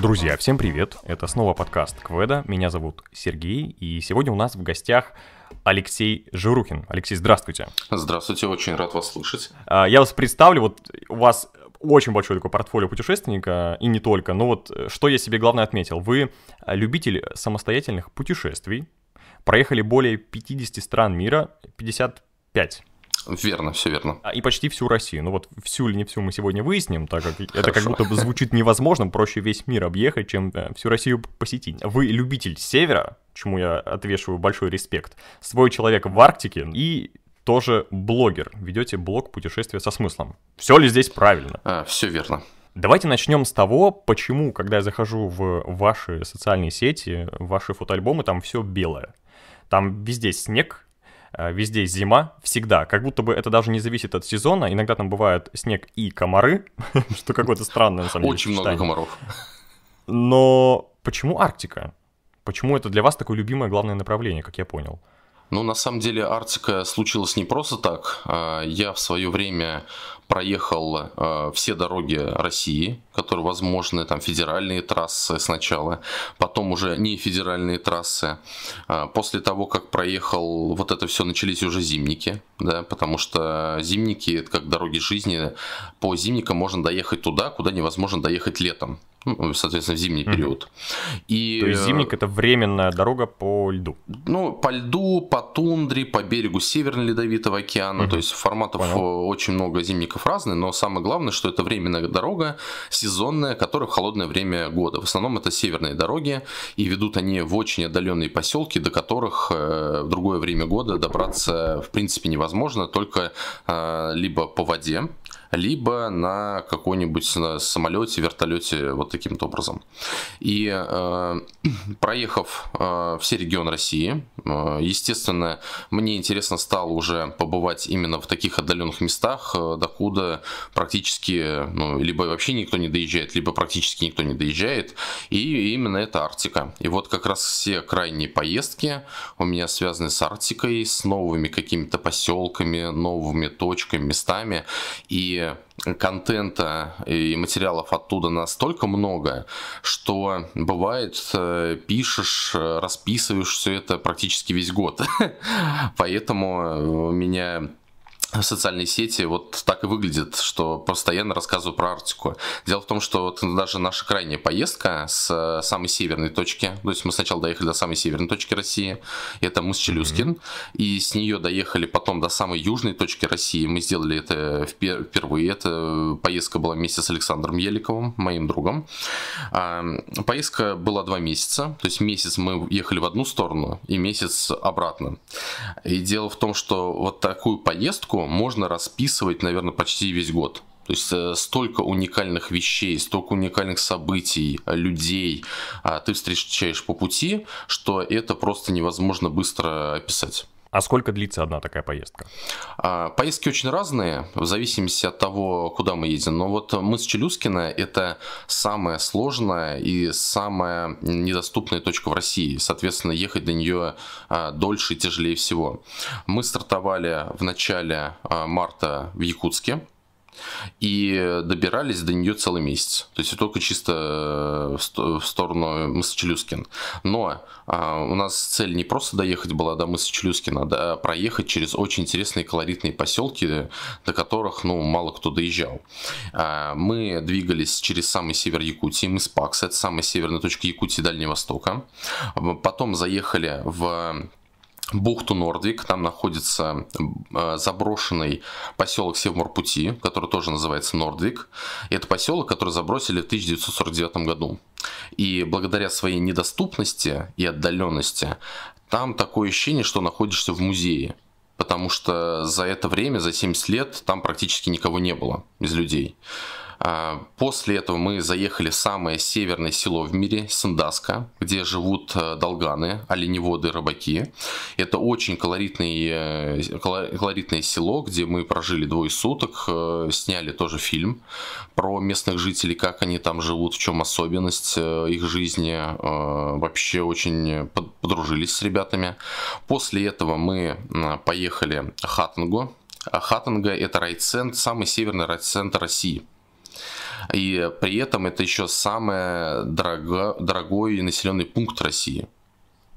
Друзья, всем привет! Это снова подкаст Кведа. Меня зовут Сергей, и сегодня у нас в гостях Алексей Жирухин. Алексей, здравствуйте. Здравствуйте, очень рад вас слышать. А, я вас представлю, вот у вас очень большой такой портфолио путешественника, и не только. Но вот э, что я себе главное отметил. Вы любитель самостоятельных путешествий, проехали более 50 стран мира, 55 Верно, все верно. А, и почти всю Россию. Ну вот всю или не всю мы сегодня выясним, так как Хорошо. это как будто бы звучит невозможно, проще весь мир объехать, чем э, всю Россию посетить. Вы любитель севера, чему я отвешиваю большой респект, свой человек в Арктике и тоже блогер. Ведете блог путешествия со смыслом. Все ли здесь правильно? А, все верно. Давайте начнем с того, почему, когда я захожу в ваши социальные сети, в ваши фотоальбомы, там все белое. Там везде снег, Э, везде зима, всегда. Как будто бы это даже не зависит от сезона. Иногда там бывает снег и комары, что какое-то странное, на самом деле. Очень много комаров. Но почему Арктика? Почему это для вас такое любимое главное направление, как я понял? Ну, на самом деле, Арктика случилась не просто так. А, я в свое время проехал э, все дороги России, которые возможны, там федеральные трассы сначала, потом уже не федеральные трассы. Э, после того, как проехал вот это все, начались уже зимники да, потому что зимники это как дороги жизни. По зимникам можно доехать туда, куда невозможно доехать летом. Ну, соответственно, в зимний mm-hmm. период. И, То есть зимник это временная дорога по льду. Ну, по льду, по тундре, по берегу Северного ледовитого океана. mm То есть форматов Понял. Э, очень много зимников разные, но самое главное, что это временная дорога, сезонная, которая в холодное время года. В основном это северные дороги, и ведут они в очень отдаленные поселки, до которых э, в другое время года добраться в принципе невозможно возможно только э, либо по воде, либо на какой-нибудь э, самолете, вертолете, вот таким вот образом. И э, проехав э, все регионы России, э, естественно, мне интересно стало уже побывать именно в таких отдаленных местах, э, докуда практически, ну, либо вообще никто не доезжает, либо практически никто не доезжает, и именно это Арктика. И вот как раз все крайние поездки у меня связаны с Арктикой, с новыми какими-то поселками, щелками, новыми точками, местами. И контента э, и материалов оттуда настолько много, что бывает э, пишешь, расписываешь все это практически весь год. Поэтому э, меня социальные сети вот так и выглядит, что постоянно рассказываю про Арктику. Дело в том, что вот даже наша крайняя поездка с э, самой северной точки, то есть мы сначала доехали до самой северной точки России, это Мыс-Челюскин, mm-hmm. и с нее доехали потом до самой южной точки России, мы сделали это впервые, эта поездка была вместе с Александром Еликовым, моим другом. А, поездка была два месяца, то есть месяц мы ехали в одну сторону и месяц обратно. И дело в том, что вот такую поездку его можно расписывать, наверное, почти весь год. То есть э, столько уникальных вещей, столько уникальных событий, людей а, ты встречаешь по пути, что это просто невозможно быстро описать. А сколько длится одна такая поездка? А, поездки очень разные, в зависимости от того, куда мы едем. Но вот мы с Челюскина – это самая сложная и самая недоступная точка в России. Соответственно, ехать до нее а, дольше и тяжелее всего. Мы стартовали в начале а, марта в Якутске. И добирались до нее целый месяц. То есть только чисто э, в сторону мыса Челюскин. Но а, у нас цель не просто доехать была до мыса Челюскина, а проехать через очень интересные колоритные поселки, до которых, ну, мало кто доезжал. А, мы двигались через самый север Якутии, мыс Пакс, это самая северная точка Якутии Дальнего Востока. Потом заехали в бухту Нордвик, там находится э, заброшенный поселок Севморпути, который тоже называется Нордвик. И это поселок, который забросили в 1949 году. И благодаря своей недоступности и отдаленности, там такое ощущение, что находишься в музее. Потому что за это время, за 70 лет, там практически никого не было из людей. А, после этого мы заехали в самое северное село в мире, Сандаска, где живут э, долганы, оленеводы, рыбаки. Это очень колоритный, э, колоритное село, где мы прожили двое суток, э, сняли тоже фильм про местных жителей, как они там живут, в чем особенность их жизни. Вообще очень подружились с ребятами. После этого мы поехали в Хатангу. Хатанга – это райцентр, самый северный райцентр России – и при этом это еще самый дорогой населенный пункт России.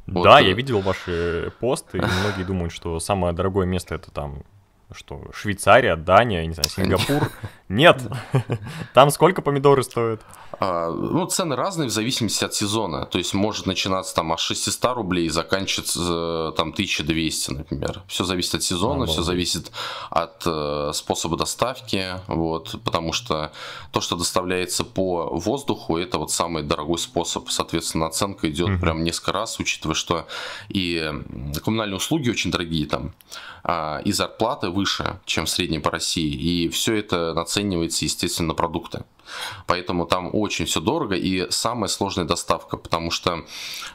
Вот. Да, я э, видел ваши посты, и многие думают, что самое дорогое место это там что, Швейцария, Дания, не знаю, Сингапур. Нет, там сколько помидоры стоят? А, ну, цены разные в зависимости от сезона. То есть может начинаться там от 600 рублей и заканчиваться э, там 1200, например. Все зависит от сезона, а, все зависит от э, способа доставки. Вот, потому что то, что доставляется по воздуху, это вот самый дорогой способ. Соответственно, оценка идет mm-hmm. прям несколько раз, учитывая, что и коммунальные услуги очень дорогие там, э, и зарплаты выше, чем в среднем по России. И все это наценивается, естественно, на продукты. Поэтому там очень очень все дорого и самая сложная доставка, потому что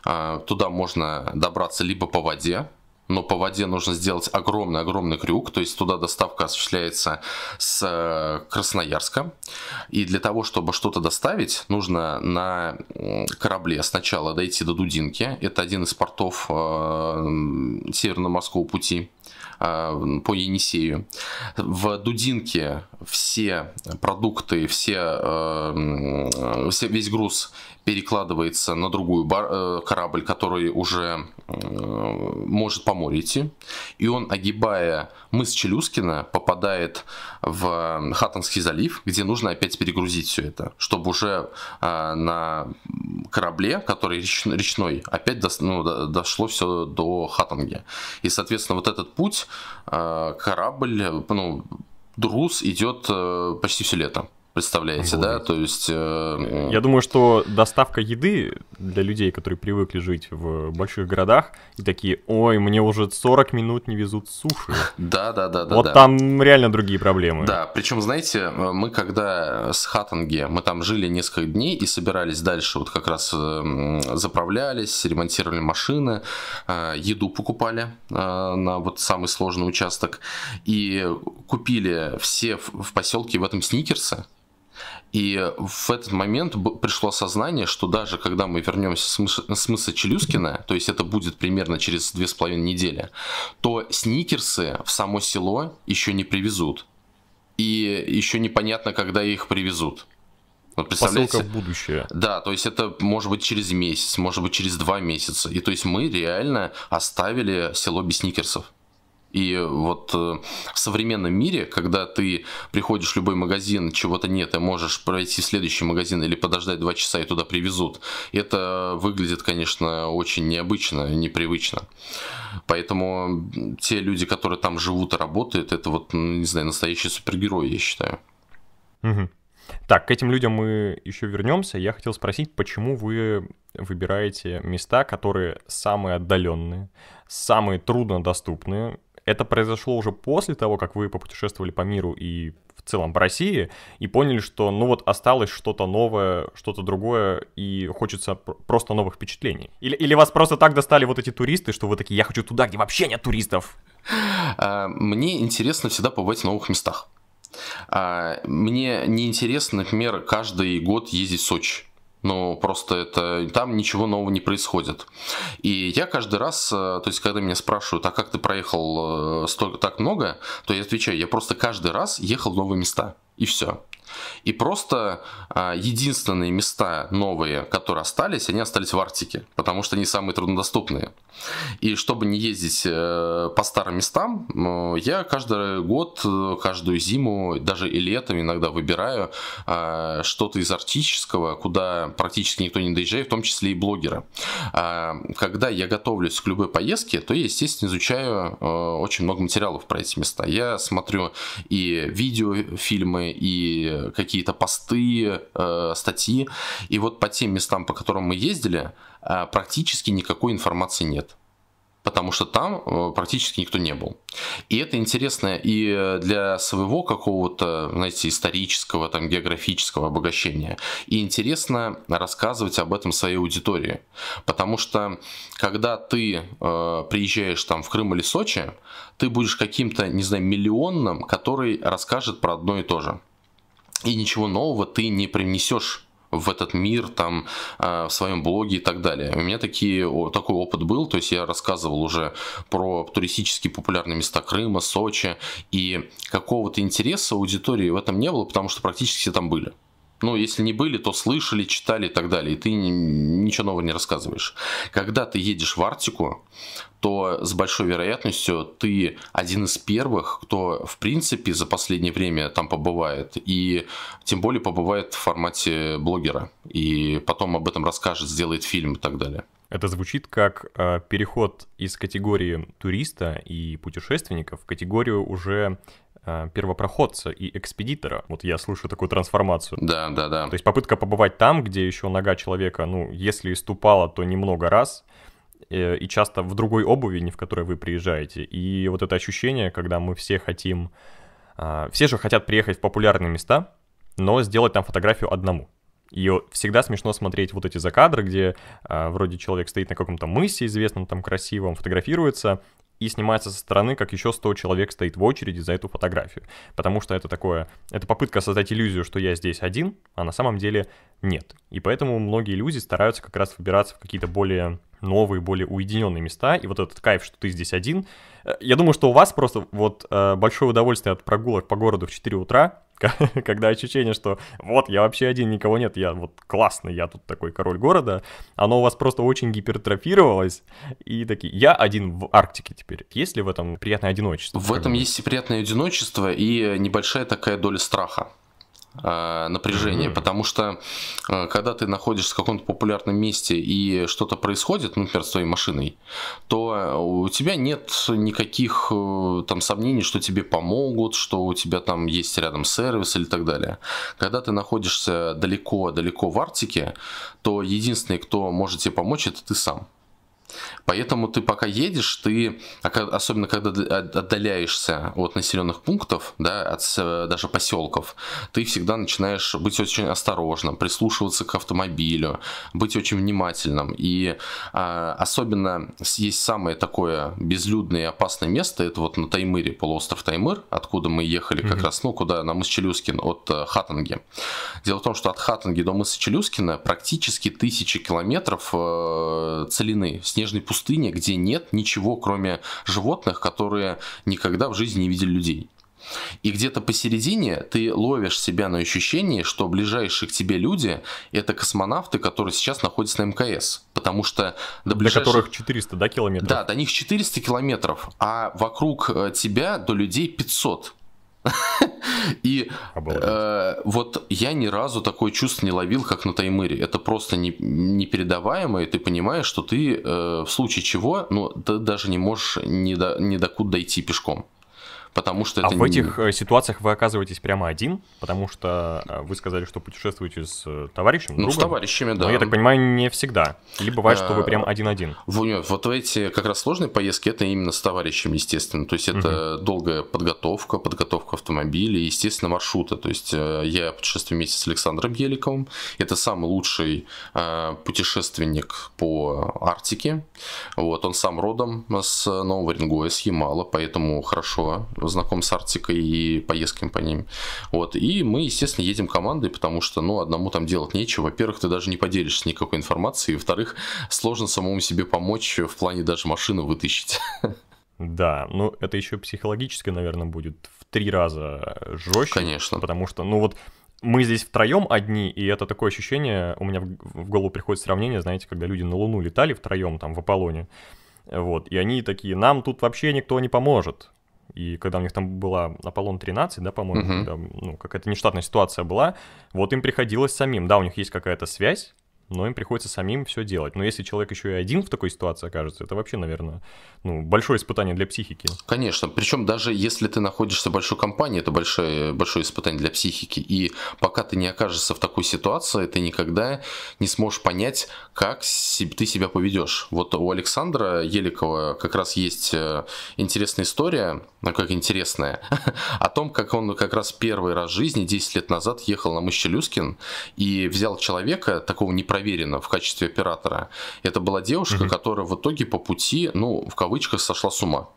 э, туда можно добраться либо по воде, но по воде нужно сделать огромный-огромный крюк, то есть туда доставка осуществляется с э, Красноярска. И для того, чтобы что-то доставить, нужно на корабле сначала дойти до Дудинки, это один из портов э, Северно-Морского пути, Э, по Енисею. В Дудинке все продукты, все, э, э, весь груз перекладывается на другую бар, э, корабль, который уже э, может по морю идти. И он, огибая мыс Челюскина, попадает в э, Хаттонский залив, где нужно опять перегрузить все это, чтобы уже на корабле, который речной, опять ну, до, ну, дошло все до Хаттонги. И, соответственно, вот этот путь корабль, ну, Друз идет почти все лето. Представляете, вот. да? То есть... Э, э... Я думаю, что доставка еды для людей, которые привыкли жить в больших городах, и такие, ой, мне уже 40 минут не везут суши. Да-да-да. Вот да. там реально другие проблемы. Да, причем, знаете, э, мы когда с Хаттенге, мы там жили несколько дней и собирались дальше, вот как раз э, заправлялись, ремонтировали машины, еду покупали на вот самый сложный участок, и купили все в поселке в этом сникерсы, и в этот момент пришло осознание, что даже когда мы вернемся с, с мыса Челюскина, то есть это будет примерно через 2,5 недели, то сникерсы в само село еще не привезут. И еще непонятно, когда их привезут. Вот представляете? Посылка в будущее. Да, то есть это может быть через месяц, может быть через два месяца. И то есть мы реально оставили село без сникерсов. И вот э, в современном мире, когда ты приходишь в любой магазин, чего-то нет, и а можешь пройти в следующий магазин или подождать два часа и туда привезут, это выглядит, конечно, очень необычно, непривычно. Поэтому те люди, которые там живут и работают, это вот, не знаю, настоящие супергерои, я считаю. Угу. Так, к этим людям мы еще вернемся. Я хотел спросить, почему вы выбираете места, которые самые отдаленные, самые труднодоступные это произошло уже после того, как вы попутешествовали по миру и в целом по России, и поняли, что ну вот осталось что-то новое, что-то другое, и хочется просто новых впечатлений? Или, или вас просто так достали вот эти туристы, что вы такие, я хочу туда, где вообще нет туристов? А, мне интересно всегда побывать в новых местах. А, мне не интересно, например, каждый год ездить в Сочи. Ну, просто это там ничего нового не происходит. И я каждый раз, э, то есть, когда меня спрашивают, а как ты проехал э, столько так много, то я отвечаю, я просто каждый раз ехал в новые места. И все. И просто а, единственные места новые, которые остались, они остались в Арктике, потому что они самые труднодоступные. И чтобы не ездить э, по старым местам, э, я каждый год, э, каждую зиму, даже и летом иногда выбираю э, что-то из арктического, куда практически никто не доезжает, в том числе и блогеры. Э, а, когда я готовлюсь к любой поездке, то я, естественно, изучаю э, очень много материалов про эти места. Я смотрю и видеофильмы, и Э, какие-то посты, э, статьи. И вот по тем местам, по которым мы ездили, э, практически никакой информации нет потому что там э, практически никто не был. И это интересно и для своего какого-то, знаете, исторического, там, географического обогащения. И интересно рассказывать об этом своей аудитории. Потому что, когда ты э, приезжаешь там в Крым или Сочи, ты будешь каким-то, не знаю, миллионным, который расскажет про одно и то же и ничего нового ты не принесешь в этот мир, там, э, в своем блоге и так далее. У меня такие, такой опыт был, то есть я рассказывал уже про туристические популярные места Крыма, Сочи, и какого-то интереса аудитории в этом не было, потому что практически все там были. Ну, если не были, то слышали, читали и так далее. И ты ничего нового не рассказываешь. Когда ты едешь в Арктику, то с большой вероятностью ты один из первых, кто, в принципе, за последнее время там побывает. И тем более побывает в формате блогера. И потом об этом расскажет, сделает фильм и так далее. Это звучит как э, переход из категории туриста и путешественника в категорию уже Э, первопроходца и экспедитора. Вот я слушаю такую трансформацию. Да, да, да. То есть попытка побывать там, где еще нога человека, ну, если и ступала, то немного раз, э, и часто в другой обуви, не в которой вы приезжаете. И вот это ощущение, когда мы все хотим... Э, все же хотят приехать в популярные места, но сделать там фотографию одному. И всегда смешно смотреть вот эти закадры, где э, вроде человек стоит на каком-то мысе известном, там красивом, фотографируется, и снимается со стороны, как еще 100 человек стоит в очереди за эту фотографию. Потому что это такое, это попытка создать иллюзию, что я здесь один, а на самом деле нет. И поэтому многие люди стараются как раз выбираться в какие-то более новые, более уединенные места, и вот этот кайф, что ты здесь один. Э, я думаю, что у вас просто вот э, большое удовольствие от прогулок по городу в 4 утра, когда ощущение, что вот, я вообще один, никого нет, я вот классный, я тут такой король города, оно у вас просто очень гипертрофировалось, и такие, я один в Арктике теперь. Есть ли в этом приятное одиночество? В этом есть и приятное одиночество, и небольшая такая доля страха. Э, напряжение, потому что э, когда ты находишься в каком-то популярном месте и что-то происходит, ну, например, с твоей машиной, то э, у тебя нет никаких там сомнений, что тебе помогут, что у тебя там есть рядом сервис или так далее. Когда ты находишься далеко-далеко в Арктике, то единственный, кто может тебе помочь, это ты сам. Поэтому ты пока едешь, ты, а особенно когда а, отдаляешься от населенных пунктов, да, от даже поселков, ты всегда начинаешь быть очень осторожным, прислушиваться к автомобилю, быть очень внимательным. И а, особенно есть самое такое безлюдное и опасное место, это вот на Таймыре, полуостров Таймыр, откуда мы ехали как mm-hmm. раз, ну, куда, на мыс Челюскин от э, Хатанги. Дело в том, что от Хатанги до мыса Челюскина практически тысячи километров э, целины, с снежной пустыне, где нет ничего, кроме животных, которые никогда в жизни не видели людей. И где-то посередине ты ловишь себя на ощущении, что ближайшие к тебе люди – это космонавты, которые сейчас находятся на МКС. Потому что до ближайших... До которых 400, да, километров? Да, до них 400 километров, а вокруг э, тебя до людей 500. И э, вот я ни разу такое чувство не ловил, как на Таймыре. Это просто не, непередаваемо, и ты понимаешь, что ты э, в случае чего, ну, ты даже не можешь ни до, ни до куда дойти пешком потому что а это... А в этих э, ситуациях вы оказываетесь прямо один, потому что э, вы сказали, что путешествуете с э, товарищем, Ну, с товарищами, ну, да. Но, я так понимаю, не всегда. Или бывает, что вы прям а, один-один. Вот, вот эти как раз сложные поездки, это именно с товарищем, естественно. То есть это долгая подготовка, подготовка автомобиля естественно, маршрута. То есть я путешествую вместе с Александром Еликовым. Это самый лучший путешественник по Арктике. Вот, он сам родом с Нового Оренгоя, с Ямала, поэтому хорошо знаком с Арктикой и поездками по ним. Вот. И мы, естественно, едем командой, потому что, ну, одному там делать нечего. Во-первых, ты даже не поделишься никакой информацией. Во-вторых, сложно самому себе помочь в плане даже машину вытащить. Да, ну это еще психологически, наверное, будет в три раза жестче. Конечно. Потому что, ну вот, мы здесь втроем одни, и это такое ощущение, у меня в голову приходит сравнение, знаете, когда люди на Луну летали втроем там в Аполлоне, вот, и они такие, нам тут вообще никто не поможет. И когда у них там была Аполлон-13, да, по-моему, угу. когда, ну, какая-то нештатная ситуация была, вот им приходилось самим, да, у них есть какая-то связь, но им приходится самим все делать. Но если человек еще и один в такой ситуации окажется, это вообще, наверное, ну, большое испытание для психики. Конечно, причем даже если ты находишься в большой компании, это большое, большое испытание для психики, и пока ты не окажешься в такой ситуации, ты никогда не сможешь понять, как ты себя поведешь. Вот у Александра Еликова как раз есть э, интересная история, ну как интересная, о том, как он как раз первый раз в жизни 10 лет назад ехал на Мыщелюскин и взял человека, такого непростого проверена в качестве оператора. Это была девушка, mm-hmm. которая в итоге по пути, ну, в кавычках, сошла с ума.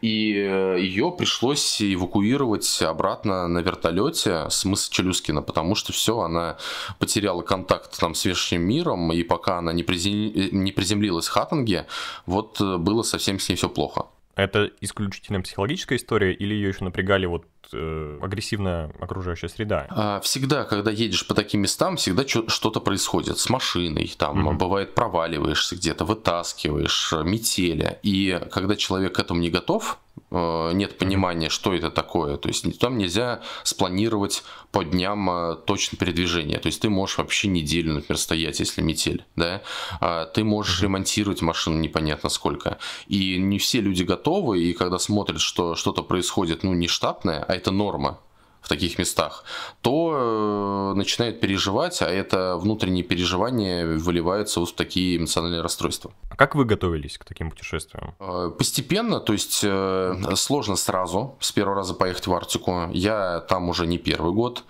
И э, ее пришлось эвакуировать обратно на вертолете с мыса Челюскина, потому что все, она потеряла контакт там, с внешним миром, и пока она не, э, приземлилась в Хатанге, вот э, было совсем с ней все плохо. Это исключительно психологическая история или ее еще напрягали вот э, агрессивная окружающая среда? А, всегда, когда едешь по таким местам, всегда что-то происходит с машиной, там mm-hmm. бывает проваливаешься где-то, вытаскиваешь, э, метеля. И когда человек к этому не готов, Э, нет понимания, что это такое. То есть там нельзя спланировать по дням э, точно передвижение. То есть ты можешь вообще неделю, например, стоять, если метель, да? А ты можешь ремонтировать машину непонятно сколько. И не все люди готовы, и когда смотрят, что что-то происходит, ну, не штатное, а это норма, в таких местах, то э, начинают переживать, а это внутренние переживания выливаются в такие эмоциональные расстройства. А как вы готовились к таким путешествиям? Э, постепенно, то есть э, сложно сразу с первого раза поехать в Арктику. Я там уже не первый год.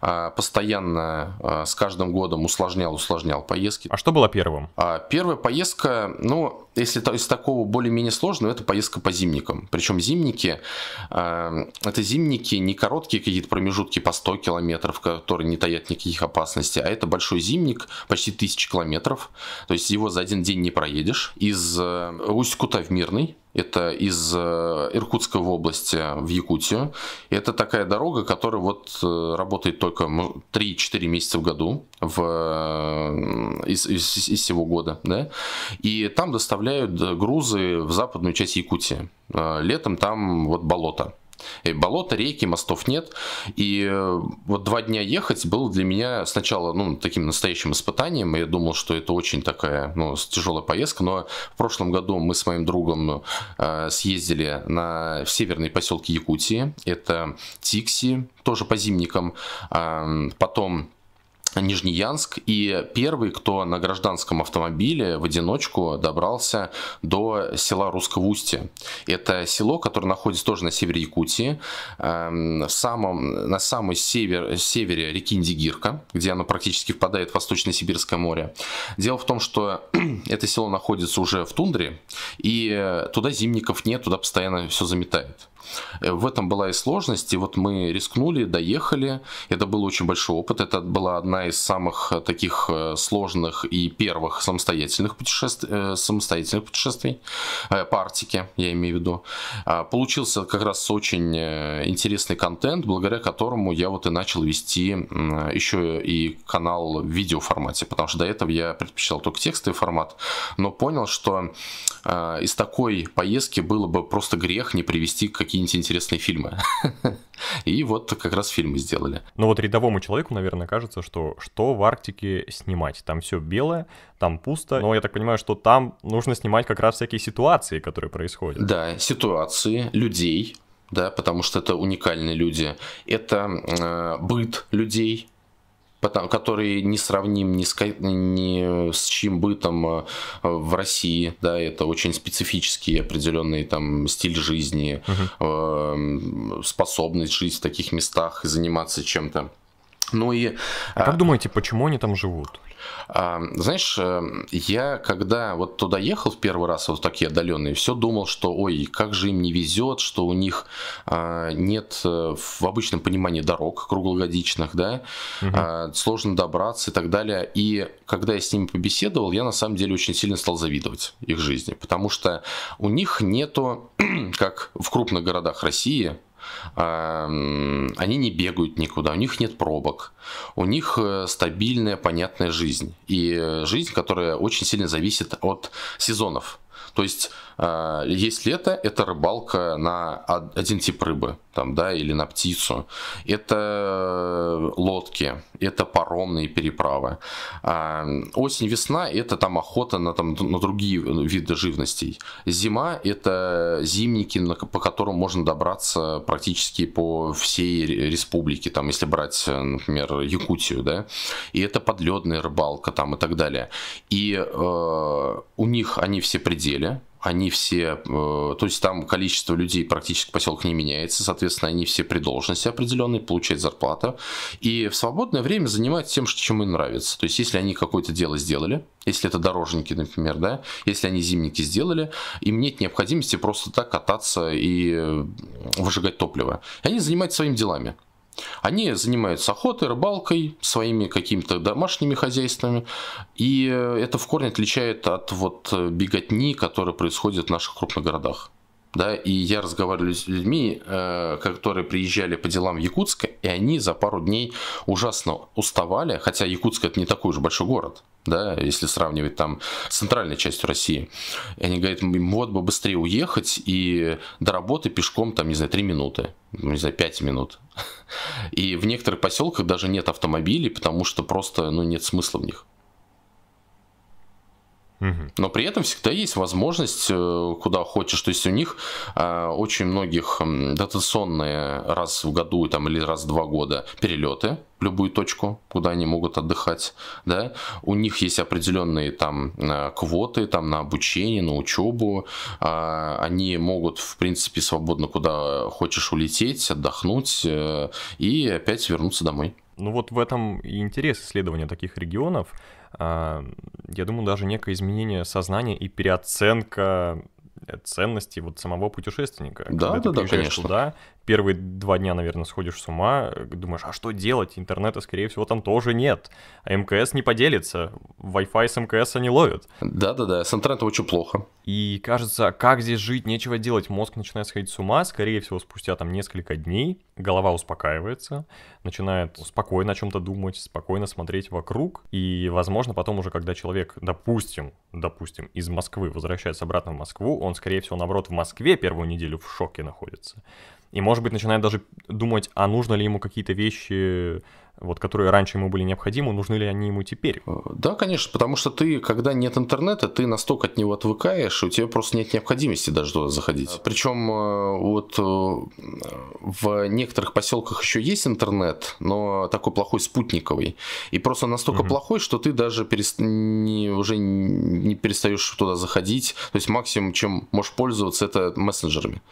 А постоянно с каждым годом усложнял, усложнял поездки. А что было первым? А первая поездка, ну, если из такого более-менее сложного, это поездка по зимникам. Причем зимники, э, это зимники не короткие какие-то промежутки по 100 километров, которые не таят никаких опасностей, а это большой зимник, почти 1000 километров. То есть его за один день не проедешь. Из э, Усть-Кута в Мирный, это из э, Иркутской области в Якутию. И это такая дорога, которая вот э, работает только 3-4 ну, месяца в году в, э, из, из, из всего года. Да? И там доставляют грузы в западную часть Якутии. Летом там вот болото. И болота, реки, мостов нет. И э, вот два дня ехать было для меня сначала ну, таким настоящим испытанием. Я думал, что это очень такая ну, тяжелая поездка. Но в прошлом году мы с моим другом э, съездили на в северные поселки Якутии. Это Тикси, тоже по зимникам. Э, потом Нижнеянск, и первый, кто на гражданском автомобиле в одиночку добрался до села Русского Устья. Это село, которое находится тоже на севере Якутии, эм, в самом, на самой север, севере реки Индигирка, где оно практически впадает в Восточно-Сибирское море. Дело в том, что это село находится уже в тундре, и э, туда зимников нет, туда постоянно все заметает. Э, в этом была и сложность, и вот мы рискнули, доехали. Это был очень большой опыт, это была одна из самых э, таких э, сложных и первых самостоятельных путешествий, самостоятельных путешествий по Арктике, я имею в виду. А, получился как раз очень интересный контент, благодаря которому я вот и начал вести еще и канал в видеоформате, потому что до этого я предпочитал только текстовый формат, но понял, что из такой поездки было бы просто грех не привести какие какие-нибудь интересные фильмы. И вот как раз фильмы сделали. Ну вот рядовому человеку, наверное, кажется, что что в Арктике снимать? Там все белое, там пусто, но я так понимаю, что там нужно снимать как раз всякие ситуации, которые происходят. Да, ситуации, людей, да, потому что это уникальные люди. Это э, быт людей, потому, который не сравним ни с, ни с чьим бытом а, а, в России, да, это очень специфический определенный там стиль жизни, uh-huh. способность жить в таких местах и заниматься чем-то. Ну и... А как думаете, почему они там живут? Знаешь, эм, я когда вот туда ехал в первый раз, вот такие отдаленные, все думал, что ой, как же им не везет, что у них а, нет э, в обычном понимании дорог круглогодичных, да, угу. сложно добраться и так далее. И когда я с ними побеседовал, я на самом деле очень сильно стал завидовать их жизни, потому что у них нету, как в крупных городах России, Эм, они не бегают никуда, у них нет пробок, у них э, стабильная, понятная жизнь. И э, жизнь, которая очень сильно зависит от сезонов. То есть э, есть лето, это рыбалка на один тип рыбы, там, да, или на птицу. Это э, лодки, это паромные переправы. А, осень, весна – это там охота на, там, на другие виды живностей. Зима – это зимники, по которым можно добраться практически по всей республике, там, если брать, э, например, Якутию, да, и это подледная рыбалка там и так далее. И э, у них они все пределы они все, э, то есть там количество людей практически поселок не меняется, соответственно, они все при должности определенной, получают зарплату, и в свободное время занимаются тем, чем им нравится. То есть, если они какое-то дело сделали, если это дорожники, например, да, если они зимники сделали, им нет необходимости просто так кататься и э, выжигать топливо. И они занимаются своими делами. Они занимаются охотой, рыбалкой, своими какими-то домашними хозяйствами. И э, это в корне отличает от вот э, беготни, которая происходит в наших крупных городах да, и я разговаривал с людьми, э, которые приезжали по делам в Якутск, и они за пару дней ужасно уставали, хотя Якутск это не такой уж большой город, да, если сравнивать там с центральной частью России. И они говорят, вот бы быстрее уехать и до работы пешком там, не знаю, 3 минуты, ну, не знаю, 5 минут. И в некоторых поселках даже нет автомобилей, потому что просто, ну, нет смысла в них. Но при этом всегда есть возможность, э, куда хочешь. То есть у них э, очень многих дотационные раз в году там, или раз в два года перелеты в любую точку, куда они могут отдыхать. Да? У них есть определенные там э, квоты там, на обучение, на учебу. Э, они могут, в принципе, свободно куда хочешь улететь, отдохнуть э, и опять вернуться домой. Ну вот в этом и интерес исследования таких регионов – а, я думаю, даже некое изменение сознания и переоценка э, ценности вот самого путешественника. Да, Когда да, ты да, конечно. туда, первые два дня, наверное, сходишь с ума, э, думаешь, а что делать? Интернета, скорее всего, там тоже нет. А МКС не поделится. Wi-Fi с МКС они ловят. Да-да-да, с интернетом очень плохо. И кажется, как здесь жить, нечего делать. Мозг начинает сходить с ума, скорее всего, спустя там несколько дней голова успокаивается, начинает спокойно о чем-то думать, спокойно смотреть вокруг. И, возможно, потом уже, когда человек, допустим, допустим, из Москвы возвращается обратно в Москву, он, скорее всего, наоборот, в Москве первую неделю в шоке находится. И, может быть, начинает даже думать, а нужно ли ему какие-то вещи вот, которые раньше ему были необходимы, нужны ли они ему теперь? Э, да, конечно, потому что ты, когда нет интернета, ты настолько от него отвыкаешь, у тебя просто нет необходимости даже туда заходить. Причем э, вот э, в некоторых поселках еще есть интернет, но такой плохой спутниковый. И просто настолько угу. плохой, что ты даже перест... не, уже не перестаешь туда заходить. То есть максимум, чем можешь пользоваться, это мессенджерами,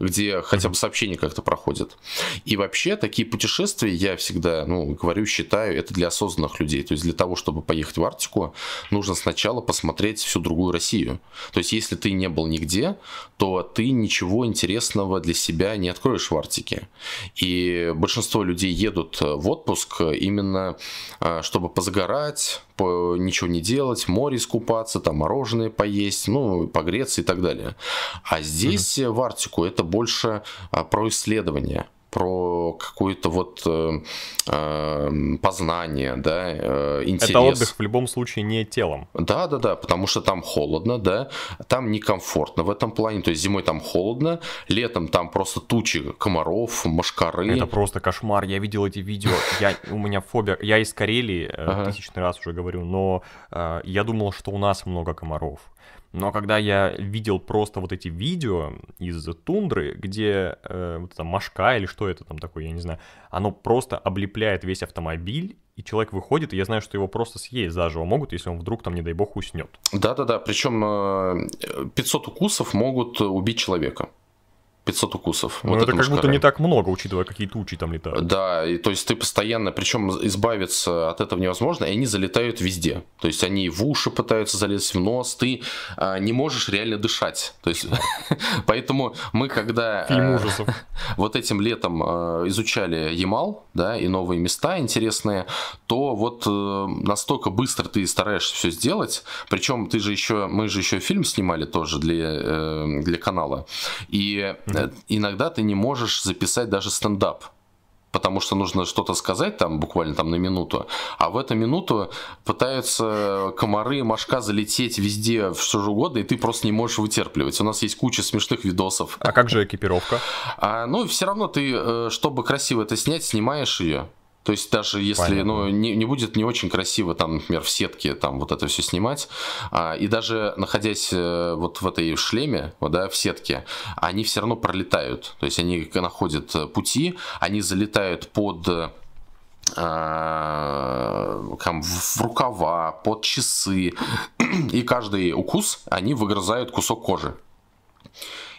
где хотя бы сообщения как-то проходят. И вообще такие путешествия я всегда, ну, говорю, считаю, это для осознанных людей. То есть для того, чтобы поехать в Арктику, нужно сначала посмотреть всю другую Россию. То есть если ты не был нигде, то ты ничего интересного для себя не откроешь в Арктике. И большинство людей едут в отпуск именно, а, чтобы позагорать, по, ничего не делать, море искупаться, там мороженое поесть, ну, погреться и так далее. А здесь, mm-hmm. в Арктику, это больше а, про исследование про какое-то вот э, э, познание, да, э, интерес. Это отдых в любом случае не телом. Да, да, да, потому что там холодно, да, там некомфортно в этом плане, то есть зимой там холодно, летом там просто тучи комаров, мошкары. Это просто кошмар, я видел эти видео, я, у меня фобия, я из Карелии, э, ага. тысячный раз уже говорю, но э, я думал, что у нас много комаров. Но когда я видел просто вот эти видео из тундры, где э, вот эта мошка или что это там такое, я не знаю, оно просто облепляет весь автомобиль, и человек выходит, и я знаю, что его просто съесть заживо могут, если он вдруг там, не дай бог, уснет. Да-да-да, причем 500 э, укусов могут убить человека. 500 укусов. Ну, вот это как мушкаре. будто не так много, учитывая, какие тучи там летают. Да, и, то есть ты постоянно, причем избавиться от этого невозможно, и они залетают везде. То есть они в уши пытаются залезть, в нос, ты а, не можешь реально дышать. То есть, поэтому мы когда... Э, фильм ужасов. Вот этим летом э, изучали Ямал, да, и новые места интересные, то вот э, настолько быстро ты стараешься все сделать, причем ты же еще, мы же еще фильм снимали тоже для, для канала, и Э, иногда ты не можешь записать даже стендап потому что нужно что-то сказать там буквально там на минуту, а в эту минуту пытаются комары, мошка залететь везде, все же угодно, и ты просто не можешь вытерпливать. У нас есть куча смешных видосов. А как же экипировка? А, ну, все равно ты, э, чтобы красиво это снять, снимаешь ее. То есть даже если ну, Понятно. ну, не, не будет не очень красиво, там, например, в сетке там вот это все снимать, а, и даже находясь э, вот в этой шлеме, вот, да, в сетке, они все равно пролетают. То есть они находят э, пути, они залетают под там, э, в рукава, под часы. И каждый укус они выгрызают кусок кожи.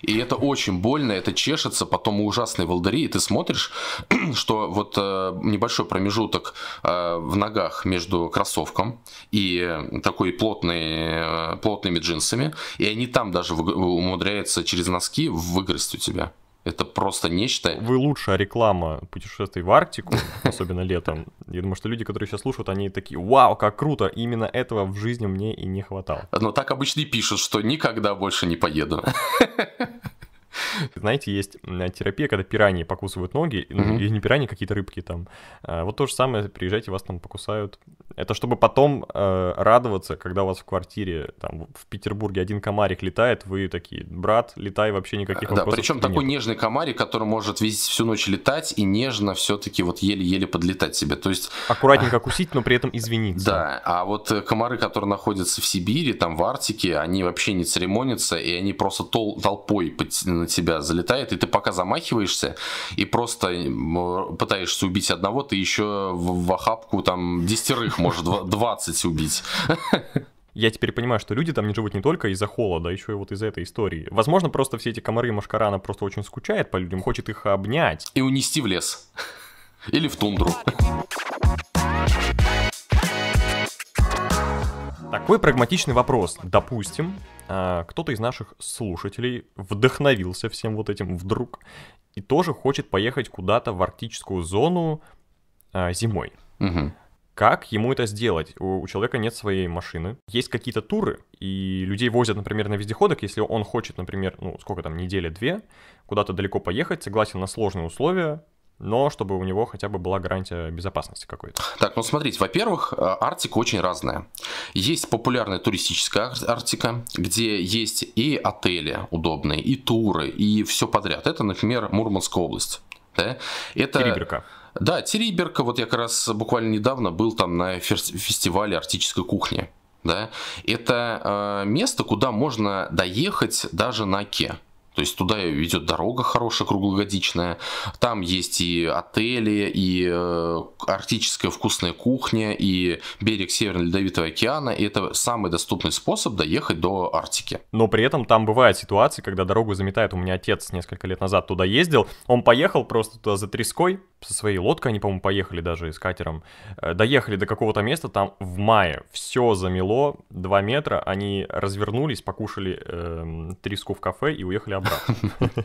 И это очень больно, это чешется, потом ужасные волдыри, и ты смотришь, что вот э, небольшой промежуток э, в ногах между кроссовком и такой плотный, э, плотными джинсами, и они там даже умудряются через носки выгрызть у тебя. Это просто нечто. Вы лучшая реклама путешествий в Арктику, особенно летом. Я думаю, что люди, которые сейчас слушают, они такие, вау, как круто, именно этого в жизни мне и не хватало. Но ну, так обычно и пишут, что никогда больше не поеду. Знаете, есть э, терапия, когда пираньи покусывают ноги, mm ну, или не пираньи, а какие-то рыбки там. Э, вот то же самое, приезжайте, вас там покусают, это чтобы потом э, радоваться, когда у вас в квартире, там, в Петербурге один комарик летает, вы такие, брат, летай, вообще никаких вопросов. Да, причем такой нет. нежный комарик, который может весь всю ночь летать и нежно все-таки вот еле-еле подлетать себе. То есть... Аккуратненько а, кусить, но при этом извиниться. Да, а вот э, комары, которые находятся в Сибири, там, в Арктике, они вообще не церемонятся, и они просто тол толпой на тебя залетают, и ты пока замахиваешься и просто пытаешься убить одного, ты еще в, в охапку там десятерых можешь 20 убить. Я теперь понимаю, что люди там не живут не только из-за холода, еще и вот из-за этой истории. Возможно, просто все эти комары и машкарана просто очень скучает по людям, хочет их обнять. И унести в лес. Или в тундру. Такой прагматичный вопрос. Допустим, а, кто-то из наших слушателей вдохновился всем вот этим вдруг и тоже хочет поехать куда-то в арктическую зону а, зимой. Угу как ему это сделать? У, у человека нет своей машины. Есть какие-то туры, и людей возят, например, на вездеходах, если он хочет, например, ну, сколько там, неделя-две, куда-то далеко поехать, согласен на сложные условия, но чтобы у него хотя бы была гарантия безопасности какой-то. Так, ну смотрите, во-первых, э, Арктика очень разная. Есть популярная туристическая Арктика, где есть и отели удобные, и туры, и все подряд. Это, например, Мурманская область. Да? Это... Териберка. Да, Териберка, вот я как раз буквально недавно был там на фестивале арктической кухни. Да? Это э, место, куда можно доехать даже на Оке. То есть туда ведет дорога хорошая, круглогодичная. Там есть и отели, и э, арктическая вкусная кухня, и берег Северного Ледовитого океана. И это самый доступный способ доехать до Арктики. Но при этом там бывают ситуации, когда дорогу заметает. У меня отец несколько лет назад туда ездил. Он поехал просто туда за треской, со своей лодкой, они, по-моему, поехали даже с катером, э, доехали до какого-то места, там в мае все замело, 2 метра, они развернулись, покушали э, эм, треску в кафе и уехали обратно.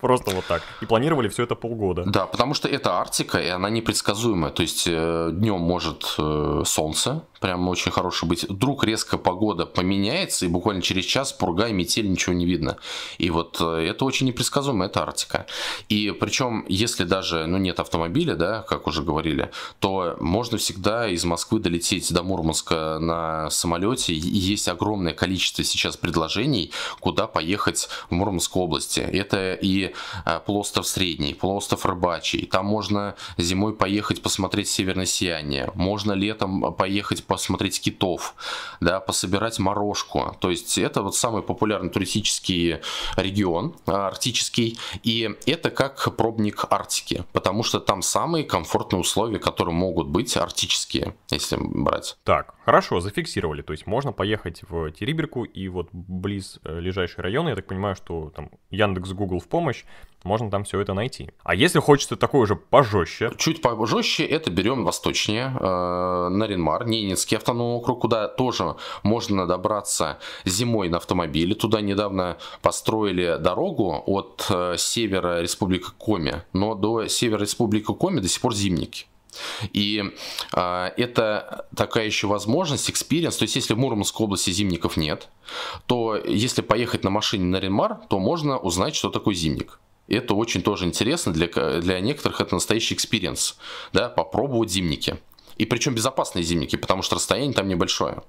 Просто вот так. И планировали все это полгода. Да, потому что это Арктика, и она непредсказуемая. То есть э, днем может э, солнце, прям очень хороший быть. Вдруг резко погода поменяется, и буквально через час пурга и метель, ничего не видно. И вот э, это очень непредсказуемо, это Арктика. И причем, если даже ну, нет автомобиля, да, как уже говорили, то можно всегда из Москвы долететь до Мурманска на самолете. И есть огромное количество сейчас предложений, куда поехать в Мурманской области. Это и э, полуостров Средний, полуостров Рыбачий. Там можно зимой поехать посмотреть северное сияние. Можно летом э, поехать по посмотреть китов, да, пособирать морожку. То есть это вот самый популярный туристический регион, а, арктический, и это как пробник Арктики, потому что там самые комфортные условия, которые могут быть арктические, если брать. Так, хорошо, зафиксировали, то есть можно поехать в Териберку и вот близ э, ближайшие район. я так понимаю, что там Яндекс, Google в помощь, можно там все это найти. А если хочется такое же пожестче? Чуть пожестче, это берем восточнее, э, Наринмар, Ненецкий автономный округ, куда тоже можно добраться зимой на автомобиле. Туда недавно построили дорогу от э, севера Республики Коми, но до севера Республики Коми до сих пор зимники. И э, это такая еще возможность, экспириенс. То есть, если в Мурманской области зимников нет, то если поехать на машине на Ренмар, то можно узнать, что такое зимник это очень тоже интересно, для, для некоторых это настоящий экспириенс, да, попробовать зимники. И причем безопасные зимники, потому что расстояние там небольшое.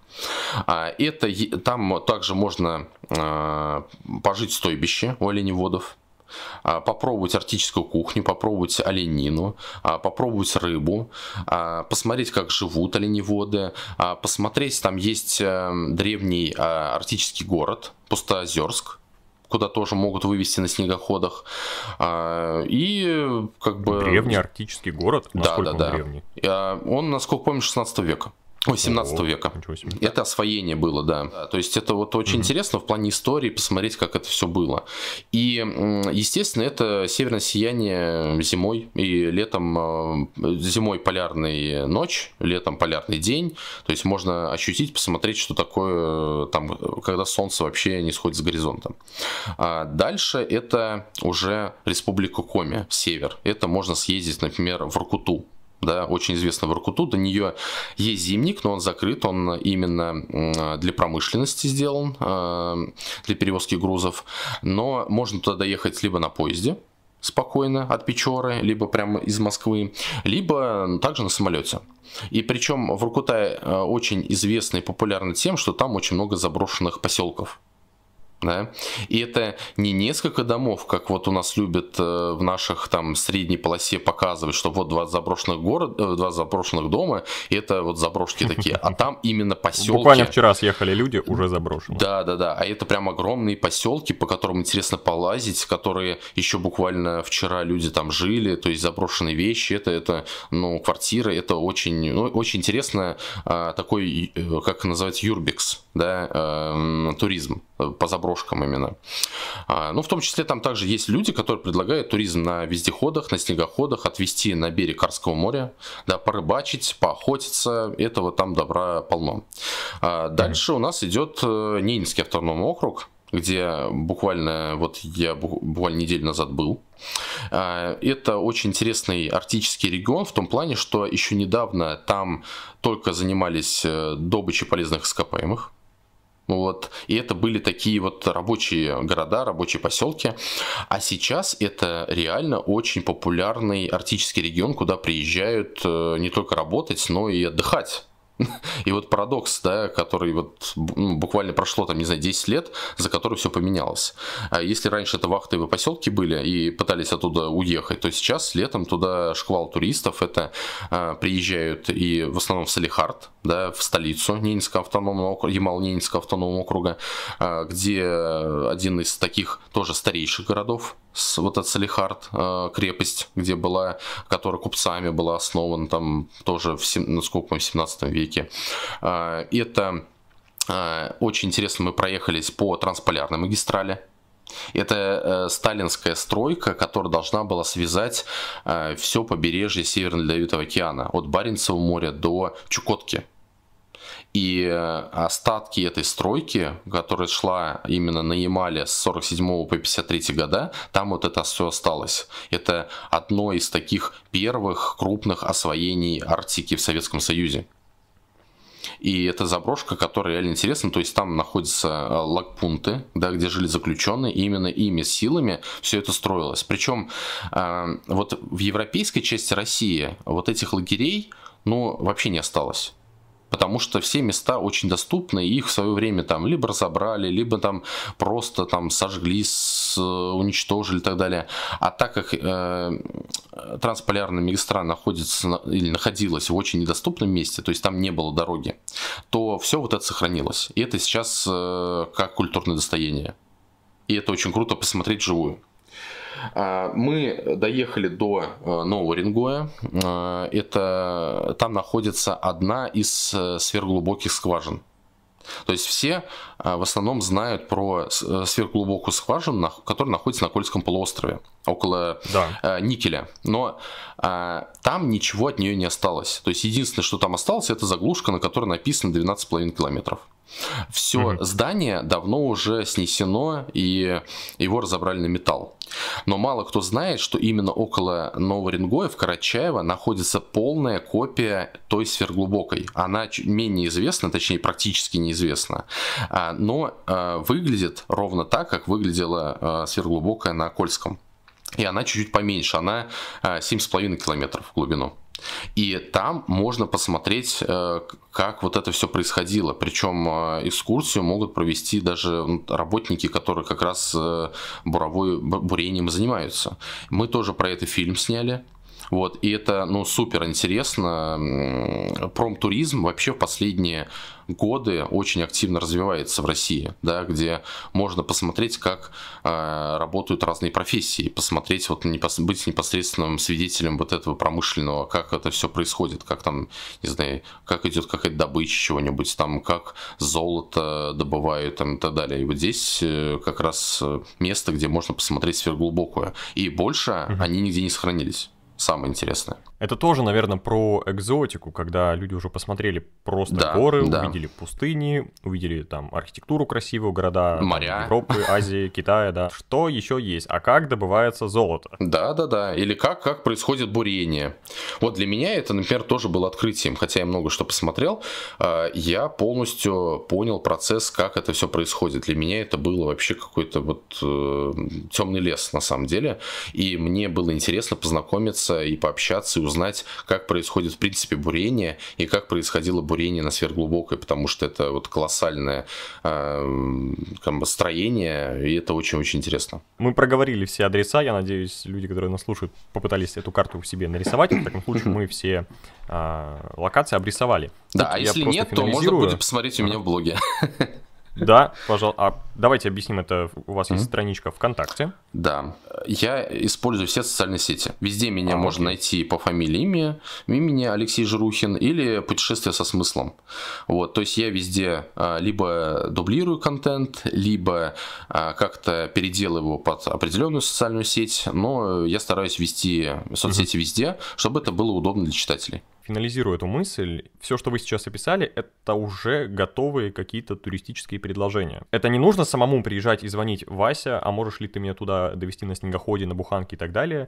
А, это, там также можно а, пожить в стойбище у оленеводов, а, попробовать арктическую кухню, попробовать оленину, попробовать рыбу, посмотреть, как живут оленеводы, посмотреть, там есть э, древний арктический город, Пустоозерск, куда тоже могут вывести на снегоходах. А, и как бы... Древний арктический город, насколько да, да, да. он древний? А, он, насколько помню, 16 века. 17 О, века. Это освоение было, да. То есть это вот очень mm-hmm. интересно в плане истории посмотреть, как это все было. И, естественно, это северное сияние зимой и летом, а, зимой полярная ночь, летом полярный день. То есть можно ощутить, посмотреть, что такое э, там, когда солнце вообще не сходит с горизонта. А дальше это уже республика Коми, север. Это можно съездить, например, в Рукуту да, очень известна в Иркуту. До нее есть зимник, но он закрыт, он именно для промышленности сделан, э, для перевозки грузов. Но можно туда доехать либо на поезде, спокойно от Печоры, либо прямо из Москвы, либо также на самолете. И причем в Иркута э, очень известный, и популярна тем, что там очень много заброшенных поселков да? И это не несколько домов, как вот у нас любят э, в наших там средней полосе показывать, что вот два заброшенных город, э, два заброшенных дома, это вот заброшки такие, а там именно поселки. Буквально вчера съехали люди, уже заброшены. Да, да, да, а это прям огромные поселки, по которым интересно полазить, которые еще буквально вчера люди там жили, то есть заброшенные вещи, это, это, ну, квартиры, это очень, ну, очень интересно, а, такой, э, как называется, юрбикс, да, эм, э, туризм по заброшкам именно. А, ну, в том числе там также есть люди, которые предлагают туризм на вездеходах, на снегоходах отвезти на берег Карского моря, да, порыбачить, поохотиться, этого там добра полно. А, дальше у нас идет э, Ненецкий автономный округ, где буквально, вот я буквально неделю назад был. А, это очень интересный арктический регион в том плане, что еще недавно там только занимались э, добычей полезных ископаемых. Вот. И это были такие вот рабочие города, рабочие поселки. А сейчас это реально очень популярный арктический регион, куда приезжают э, не только работать, но и отдыхать. И вот парадокс, да, который вот ну, буквально прошло там, не знаю, 10 лет, за который все поменялось. А если раньше это вахтовые поселки были и пытались оттуда уехать, то сейчас летом туда шквал туристов, это а, приезжают и в основном в Салихард, да, в столицу Ненецкого автономного округа, Ямал-Ненецкого автономного округа, а, где один из таких тоже старейших городов с, вот от Салихард э, крепость, где была, которая купцами была основана там тоже в, насколько ну, в 17 веке. Э, это э, очень интересно, мы проехались по трансполярной магистрали, это э, сталинская стройка, которая должна была связать э, все побережье Северного Ледовитого океана, от Баренцева моря до Чукотки. И э, остатки этой стройки, которая шла именно на Ямале с 47 по 53 года, там вот это все осталось. Это одно из таких первых крупных освоений Арктики в Советском Союзе. И это заброшка, которая реально интересна. То есть там находятся э, лагпунты, да, где жили заключенные. И именно ими силами все это строилось. Причем э, вот в европейской части России вот этих лагерей, ну, вообще не осталось потому что все места очень доступны, и их в свое время там либо разобрали, либо там просто там сожгли, с, уничтожили и так далее. А так как э, трансполярная магистраль находится или находилась в очень недоступном месте, то есть там не было дороги, то все вот это сохранилось. И это сейчас э, как культурное достояние. И это очень круто посмотреть живую. А, мы доехали до э, Нового Рингоя. А, это, там находится одна из э, сверхглубоких скважин. То есть все а, в основном знают про э, сверхглубокую скважину, которая находится на Кольском полуострове, около да. никеля. Но там ничего от нее не осталось. То есть единственное, что там осталось, это заглушка, на которой написано 12,5 километров. Все угу. здание давно уже снесено и его разобрали на металл. Но мало кто знает, что именно около Нового Рингоя в Карачаево находится полная копия той сверхглубокой. Она менее известна, точнее практически неизвестна, а, но а, выглядит ровно так, как выглядела а, сверхглубокая на Кольском. И она чуть-чуть поменьше, она 7,5 километров в глубину. И там можно посмотреть, э, как вот это все происходило. Причем э, экскурсию могут провести даже работники, которые как раз э, буровой, бурением занимаются. Мы тоже про это фильм сняли. Вот, и это, ну, супер интересно. Промтуризм вообще в последние годы очень активно развивается в России, да, где можно посмотреть, как э, работают разные профессии, посмотреть, вот непос... быть непосредственным свидетелем вот этого промышленного, как это все происходит, как там, не знаю, как идет какая-то добыча чего-нибудь, там, как золото добывают там, и так далее. И вот здесь э, как раз э, место, где можно посмотреть сверхглубокую. И больше mm-hmm. они нигде не сохранились самое интересное. Это тоже, наверное, про экзотику, когда люди уже посмотрели просто да, горы, да. увидели пустыни, увидели там архитектуру красивую, города Моря. Там, Европы, Азии, Китая, да. Что еще есть? А как добывается золото? Да, да, да. Или как, как происходит бурение. Вот для меня это, например, тоже было открытием, хотя я много что посмотрел. А, я полностью понял процесс, как это все происходит. Для меня это было вообще какой-то вот э, темный лес на самом деле. И мне было интересно познакомиться и пообщаться, и узнать, как происходит в принципе бурение и как происходило бурение на сверхглубокой, потому что это вот колоссальное а, как бы строение, и это очень-очень интересно. Мы проговорили все адреса, я надеюсь, люди, которые нас слушают, попытались эту карту себе нарисовать, в таком случае мы все а, локации обрисовали. Да, Тут а если нет, то можно будет посмотреть у меня в блоге. Да, пожалуйста. А давайте объясним это. У вас есть страничка ВКонтакте. Да. Я использую все социальные сети. Везде меня а, можно найти по фамилии имя, имени Алексей Жирухин или путешествие со смыслом. Вот, то есть я везде а, либо дублирую контент, либо а, как-то переделываю его под определенную социальную сеть, но я стараюсь вести соцсети везде, чтобы это было удобно для читателей финализирую эту мысль, все, что вы сейчас описали, это уже готовые какие-то туристические предложения. Это не нужно самому приезжать и звонить Вася, а можешь ли ты меня туда довести на снегоходе, на буханке и так далее.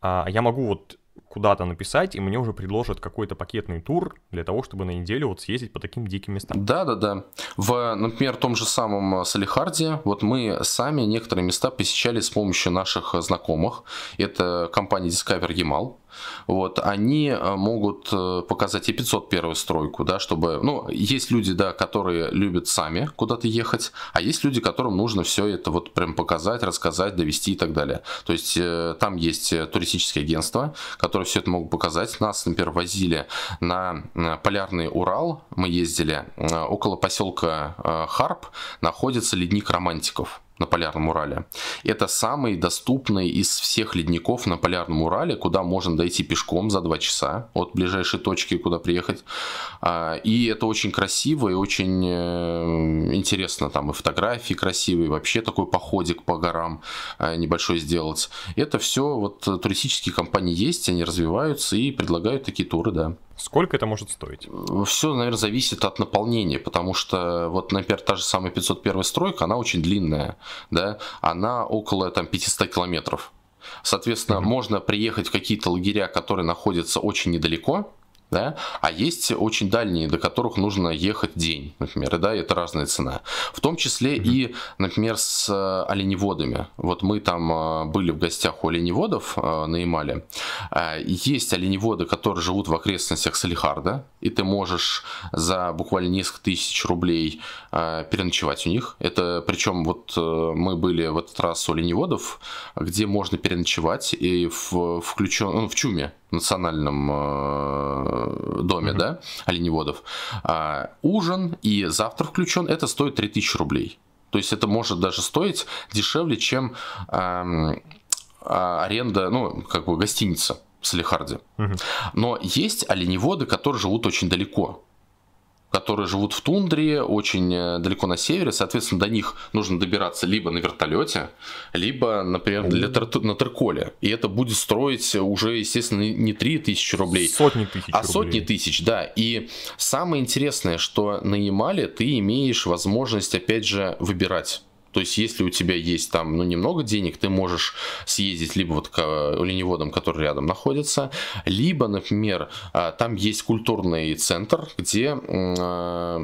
А, а я могу вот куда-то написать, и мне уже предложат какой-то пакетный тур для того, чтобы на неделю вот съездить по таким диким местам. Да, да, да. В, например, том же самом э, Салихарде, вот мы сами некоторые места посещали с помощью наших э, знакомых. Это компания Discover Yamal, вот, они э, могут э, показать и 501 стройку, да, чтобы, ну, есть люди, да, которые любят сами куда-то ехать, а есть люди, которым нужно все это вот прям показать, рассказать, довести и так далее. То есть э, там есть туристические агентства, которые все это могут показать. Нас, например, возили на полярный Урал, мы ездили, около поселка Харп находится ледник романтиков на Полярном Урале. Это самый доступный из всех ледников на Полярном Урале, куда можно дойти пешком за 2 часа от ближайшей точки, куда приехать. А, и это очень красиво и очень э, интересно. Там и фотографии красивые, вообще такой походик по горам э, небольшой сделать. Это все вот туристические компании есть, они развиваются и предлагают такие туры, да. Сколько это может стоить? Все, наверное, зависит от наполнения, потому что вот, например, та же самая 501 стройка, она очень длинная, да, она около там 500 километров. Соответственно, mm-hmm. можно приехать в какие-то лагеря, которые находятся очень недалеко, да? А есть очень дальние, до которых нужно ехать день, например, и да, это разная цена. В том числе mm-hmm. и, например, с э, оленеводами. Вот мы там э, были в гостях у оленеводов э, на Ямале. Есть оленеводы, которые живут в окрестностях Салихарда, и ты можешь за буквально несколько тысяч рублей переночевать у них. Это причем вот мы были в этот раз у оленеводов, где можно переночевать и в, включен, ну, в чуме национальном э, доме, mm-hmm. да, оленеводов, а, ужин и завтра включен, это стоит 3000 рублей. То есть это может даже стоить дешевле, чем эм, а, аренда, ну, как бы гостиница в Салихарде. Mm-hmm. Но есть оленеводы, которые живут очень далеко которые живут в тундре, очень э, далеко на севере, соответственно, до них нужно добираться либо на вертолете, либо, например, для тер... на Терколе. И это будет строить уже, естественно, не тысячи рублей, сотни тысяч а рублей. сотни тысяч, да. И самое интересное, что на Ямале ты имеешь возможность, опять же, выбирать. То есть, если у тебя есть там, ну, немного денег, ты можешь съездить либо вот к э, оленеводам, которые рядом находятся, либо, например, а, там есть культурный центр, где э,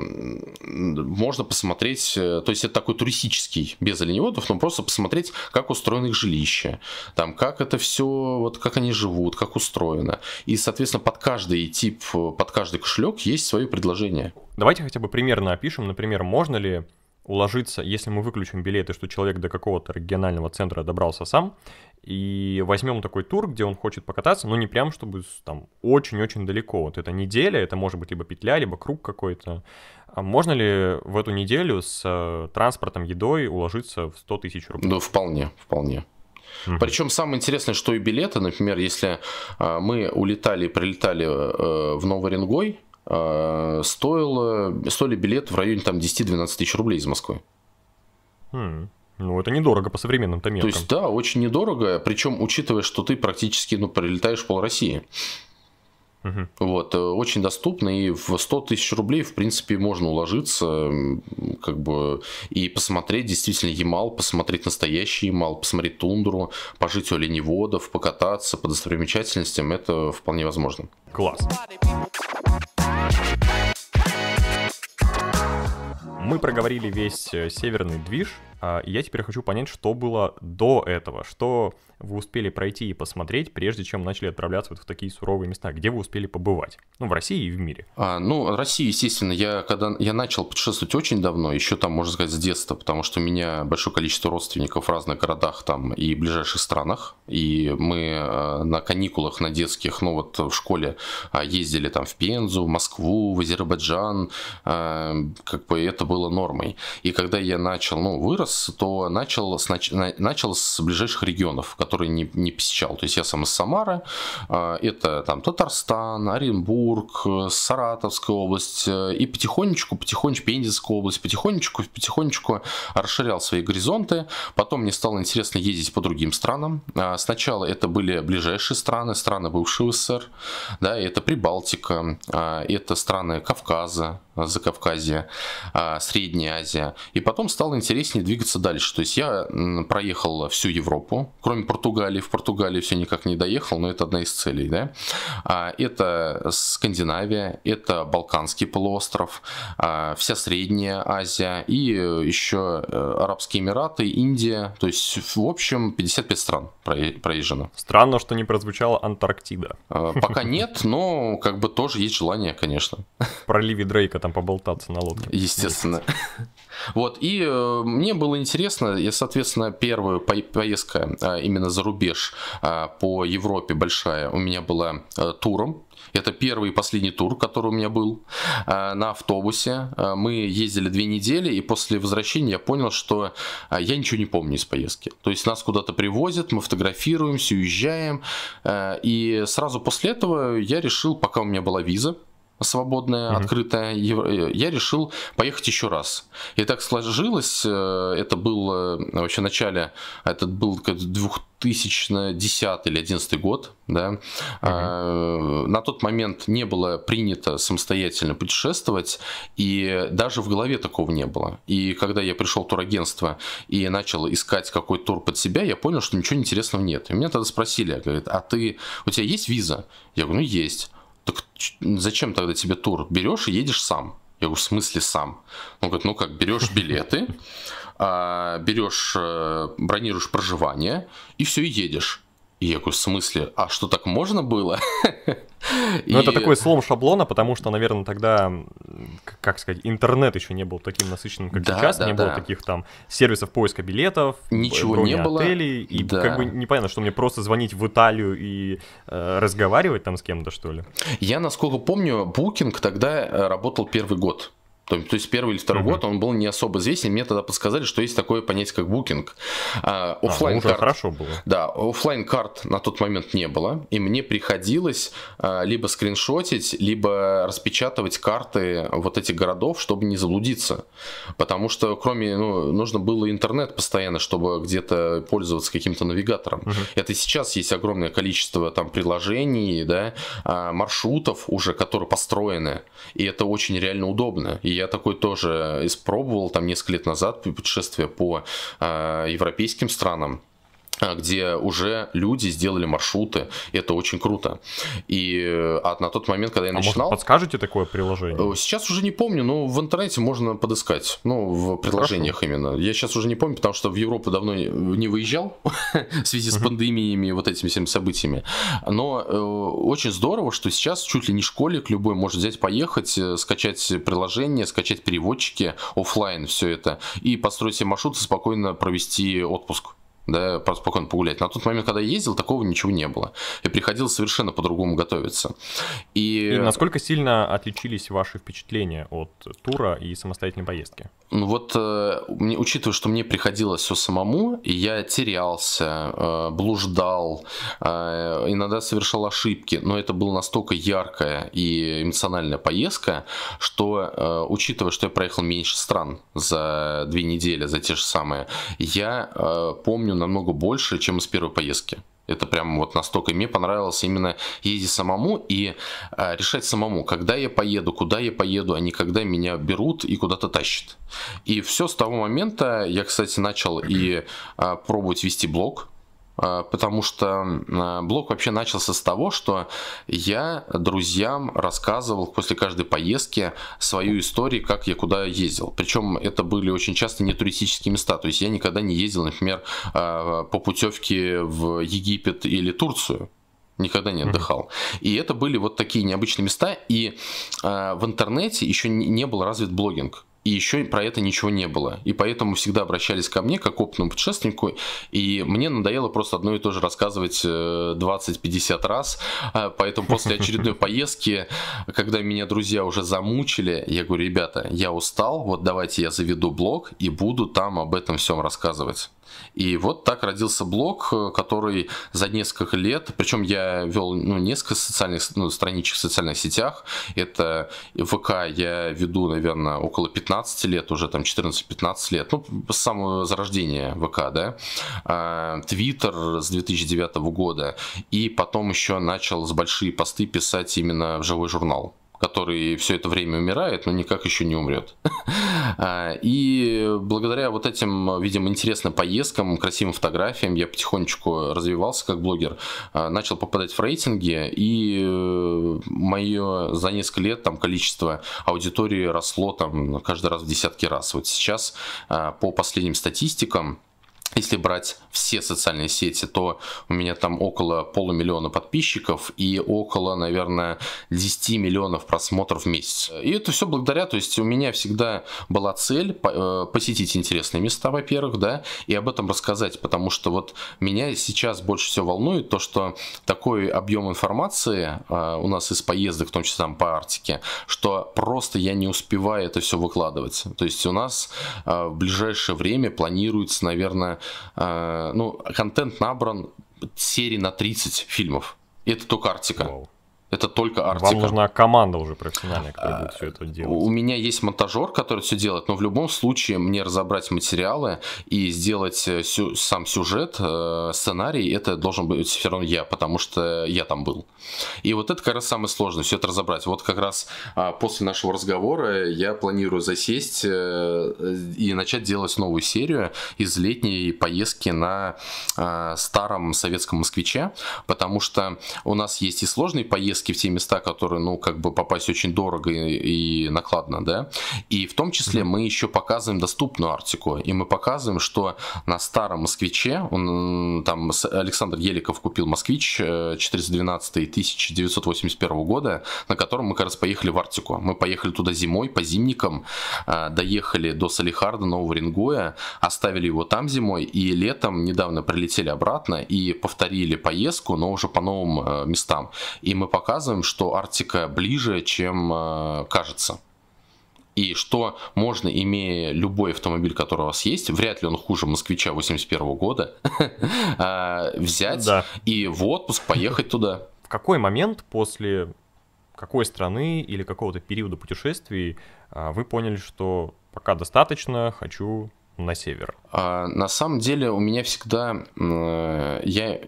можно посмотреть, э, то есть это такой туристический, без оленеводов, но просто посмотреть, как устроено их жилище, там, как это все, вот как они живут, как устроено. И, соответственно, под каждый тип, под каждый кошелек есть свое предложение. Давайте хотя бы примерно опишем, например, можно ли уложиться, если мы выключим билеты, что человек до какого-то регионального центра добрался сам, и возьмем такой тур, где он хочет покататься, но не прям, чтобы там очень-очень далеко. Вот это неделя, это может быть либо петля, либо круг какой-то. А можно ли в эту неделю с э, транспортом, едой уложиться в 100 тысяч рублей? Ну, вполне, вполне. Mm-hmm. Причем самое интересное, что и билеты, например, если э, мы улетали и прилетали э, в Новый Ренгой, Э, стоило, стоили билет в районе там 10-12 тысяч рублей из Москвы. Хм. Ну, это недорого по современным-то меркам. То есть, да, очень недорого, причем учитывая, что ты практически, ну, прилетаешь пол России. Угу. Вот, э, очень доступно, и в 100 тысяч рублей, в принципе, можно уложиться, как бы, и посмотреть действительно Ямал, посмотреть настоящий Ямал, посмотреть тундру, пожить у оленеводов, покататься по достопримечательностям, это вполне возможно. Класс. Мы проговорили весь э, северный движ, а, и я теперь хочу понять, что было до этого, что вы успели пройти и посмотреть, прежде чем начали отправляться вот в такие суровые места, где вы успели побывать, ну, в России и в мире. А, ну, Россия, естественно, я когда я начал путешествовать очень давно, еще там, можно сказать, с детства, потому что у меня большое количество родственников в разных городах там и ближайших странах, и мы э, на каникулах, на детских, ну, вот в школе а, ездили там в Пензу, в Москву, в Азербайджан, э, как бы это было нормой. И когда я начал, ну, вырос, раз, то начал с, начал с ближайших регионов, которые не, не посещал. То есть я сам из Самары, а, это там Татарстан, Оренбург, э, Саратовская область. Э, и потихонечку, потихонечку, Пензенская область, потихонечку, потихонечку расширял свои горизонты. Потом мне стало интересно ездить по другим странам. А, сначала это были ближайшие страны, страны бывшего СССР, да, это Прибалтика, а, это страны Кавказа, Закавказье, а, Средняя Азия. И потом стало интереснее двигаться дальше. То есть я проехал всю Европу, кроме Португалии. В Португалии все никак не доехал, но это одна из целей. Да? А, это Скандинавия, это Балканский полуостров, а, вся Средняя Азия и э, еще э, Арабские Эмираты, Индия. То есть в общем 55 стран проезжено. Странно, что не прозвучала Антарктида. Пока нет, но как бы тоже есть желание, конечно. В проливе Дрейка там поболтаться на лодке. Естественно. Вот, и э, мне было интересно, и, соответственно, первая по поездка э, именно за рубеж э, по Европе большая у меня была э, туром. Это первый и последний тур, который у меня был э, на автобусе. Э, мы ездили две недели, и после возвращения я понял, что э, я ничего не помню из поездки. То есть нас куда-то привозят, мы фотографируемся, уезжаем. Э, и сразу после этого я решил, пока у меня была виза, свободная, mm-hmm. открытая, э, я решил поехать еще раз. И так сложилось, э, это было э, вообще начале, это был 2010 или 11 год, да. Mm-hmm. На тот момент не было принято самостоятельно путешествовать, и даже в голове такого не было. И когда я пришел в турагентство и начал искать какой то тур под себя, я понял, что ничего интересного нет. И меня тогда спросили, говорят, а ты, у тебя есть виза? Я говорю, ну есть так зачем тогда тебе тур? Берешь и едешь сам. Я говорю, в смысле сам? Он говорит, ну как, берешь билеты, а, берешь, э, бронируешь проживание, и все, и едешь. И я говорю, в смысле? А что, так можно было? Ну, это такой слом шаблона, потому что, наверное, тогда, как сказать, интернет еще не был таким насыщенным, как да, сейчас, да, не да. было таких там сервисов поиска билетов, ничего не было, отелей, и да. как бы непонятно, что мне просто звонить в Италию и э, разговаривать там с кем-то, что ли? Я, насколько помню, Booking тогда э, работал первый год. То, то есть первый или второй mm-hmm. год он был не особо известен. Мне тогда подсказали, что есть такое понятие, как букинг. А, а, ну, офлайн карт. А, хорошо было. Да, офлайн карт на тот момент не было. И мне приходилось а, либо скриншотить, либо распечатывать карты вот этих городов, чтобы не заблудиться. Потому что, кроме, ну, нужно было интернет постоянно, чтобы где-то пользоваться каким-то навигатором. Mm-hmm. Это сейчас есть огромное количество там приложений, да, а, маршрутов уже, которые построены. И это очень реально удобно. И я я такой тоже испробовал там несколько лет назад путешествие по э, европейским странам. А, где уже люди сделали маршруты. И это очень круто. И а на тот момент, когда я а начинал... Может, подскажете такое приложение? Э, сейчас уже не помню, но в интернете можно подыскать. Ну, в приложениях Хорошо. именно. Я сейчас уже не помню, потому что в Европу давно не выезжал в связи с пандемиями и вот этими всеми событиями. Но э, очень здорово, что сейчас чуть ли не школьник любой может взять, поехать, э, скачать приложение, скачать переводчики офлайн все это и построить себе маршрут и спокойно провести отпуск да, спокойно погулять. На тот момент, когда я ездил, такого ничего не было. И приходилось совершенно по-другому готовиться. И... и насколько сильно отличились ваши впечатления от тура и самостоятельной поездки? Ну вот, э, учитывая, что мне приходилось все самому, я терялся, э, блуждал, э, иногда совершал ошибки, но это была настолько яркая и эмоциональная поездка, что, учитывая, что я проехал меньше стран за две недели, за те же самые, я помню помню намного больше, чем из первой поездки. Это прям вот настолько мне понравилось именно ездить самому и а, решать самому, когда я поеду, куда я поеду, а не когда меня берут и куда-то тащат. И все с того момента я, кстати, начал и а, пробовать вести блог, Э, потому что э, блог вообще начался с того, что я друзьям рассказывал после каждой поездки свою историю, как я куда ездил. Причем это были очень часто не туристические места, то есть я никогда не ездил, например, э, по путевке в Египет или Турцию никогда не отдыхал. И это были вот такие необычные места. И в интернете еще не был развит блогинг. И еще про это ничего не было. И поэтому всегда обращались ко мне, как опытному путешественнику. И мне надоело просто одно и то же рассказывать 20-50 э, раз. А поэтому после очередной поездки, когда меня друзья уже замучили, я говорю, ребята, я устал, вот давайте я заведу блог и буду там об этом всем рассказывать. И вот так родился блог, э, который за несколько лет, причем я вел ну, несколько социальных ну, страничек в социальных сетях, это ВК я веду, наверное, около 15 лет, уже там 14-15 лет, ну, с самого зарождения ВК, да, а, Твиттер с 2009 года, и потом еще начал с большие посты писать именно в живой журнал который все это время умирает, но никак еще не умрет. А, и благодаря вот этим, видимо, интересным поездкам, красивым фотографиям, я потихонечку развивался как блогер, а, начал попадать в рейтинги, и э, мое за несколько лет там количество аудитории росло там каждый раз в десятки раз. Вот сейчас а, по последним статистикам, если брать все социальные сети, то у меня там около полумиллиона подписчиков и около, наверное, 10 миллионов просмотров в месяц. И это все благодаря, то есть у меня всегда была цель э, посетить интересные места, во-первых, да, и об этом рассказать, потому что вот меня сейчас больше всего волнует то, что такой объем информации э, у нас из поездок, в том числе там по Арктике, что просто я не успеваю это все выкладывать. То есть у нас э, в ближайшее время планируется, наверное, Э, ну, контент набран серии на 30 фильмов. И это только Арктика. Wow. Это только артика. Вам нужна команда уже профессиональная, которая будет все это делать. У меня есть монтажер, который все делает, но в любом случае мне разобрать материалы и сделать э, сю- сам сюжет, э, сценарий, это должен быть все равно я, потому что я там был. И вот это как раз самое сложное, все это разобрать. Вот как раз а, после нашего разговора я планирую засесть э, и начать делать новую серию из летней поездки на а, старом советском москвиче, потому что у нас есть и сложные поездки, поездки в те места, которые, ну, как бы попасть очень дорого и, и накладно, да. И в том числе мы еще показываем доступную Арктику. И мы показываем, что на старом москвиче, он, там Александр Еликов купил москвич 412 э, 1981 года, на котором мы как раз поехали в Арктику. Мы поехали туда зимой, по зимникам, э, доехали до Салихарда, Нового Рингоя, оставили его там зимой, и летом недавно прилетели обратно и повторили поездку, но уже по новым э, местам. И мы пока показываем, что Арктика ближе, чем э, кажется. И что можно, имея любой автомобиль, который у вас есть, вряд ли он хуже москвича 81 года, а, взять и в отпуск поехать туда. В какой момент после какой страны или какого-то периода путешествий а, вы поняли, что пока достаточно, хочу на север? А, на самом деле у меня всегда... Э, я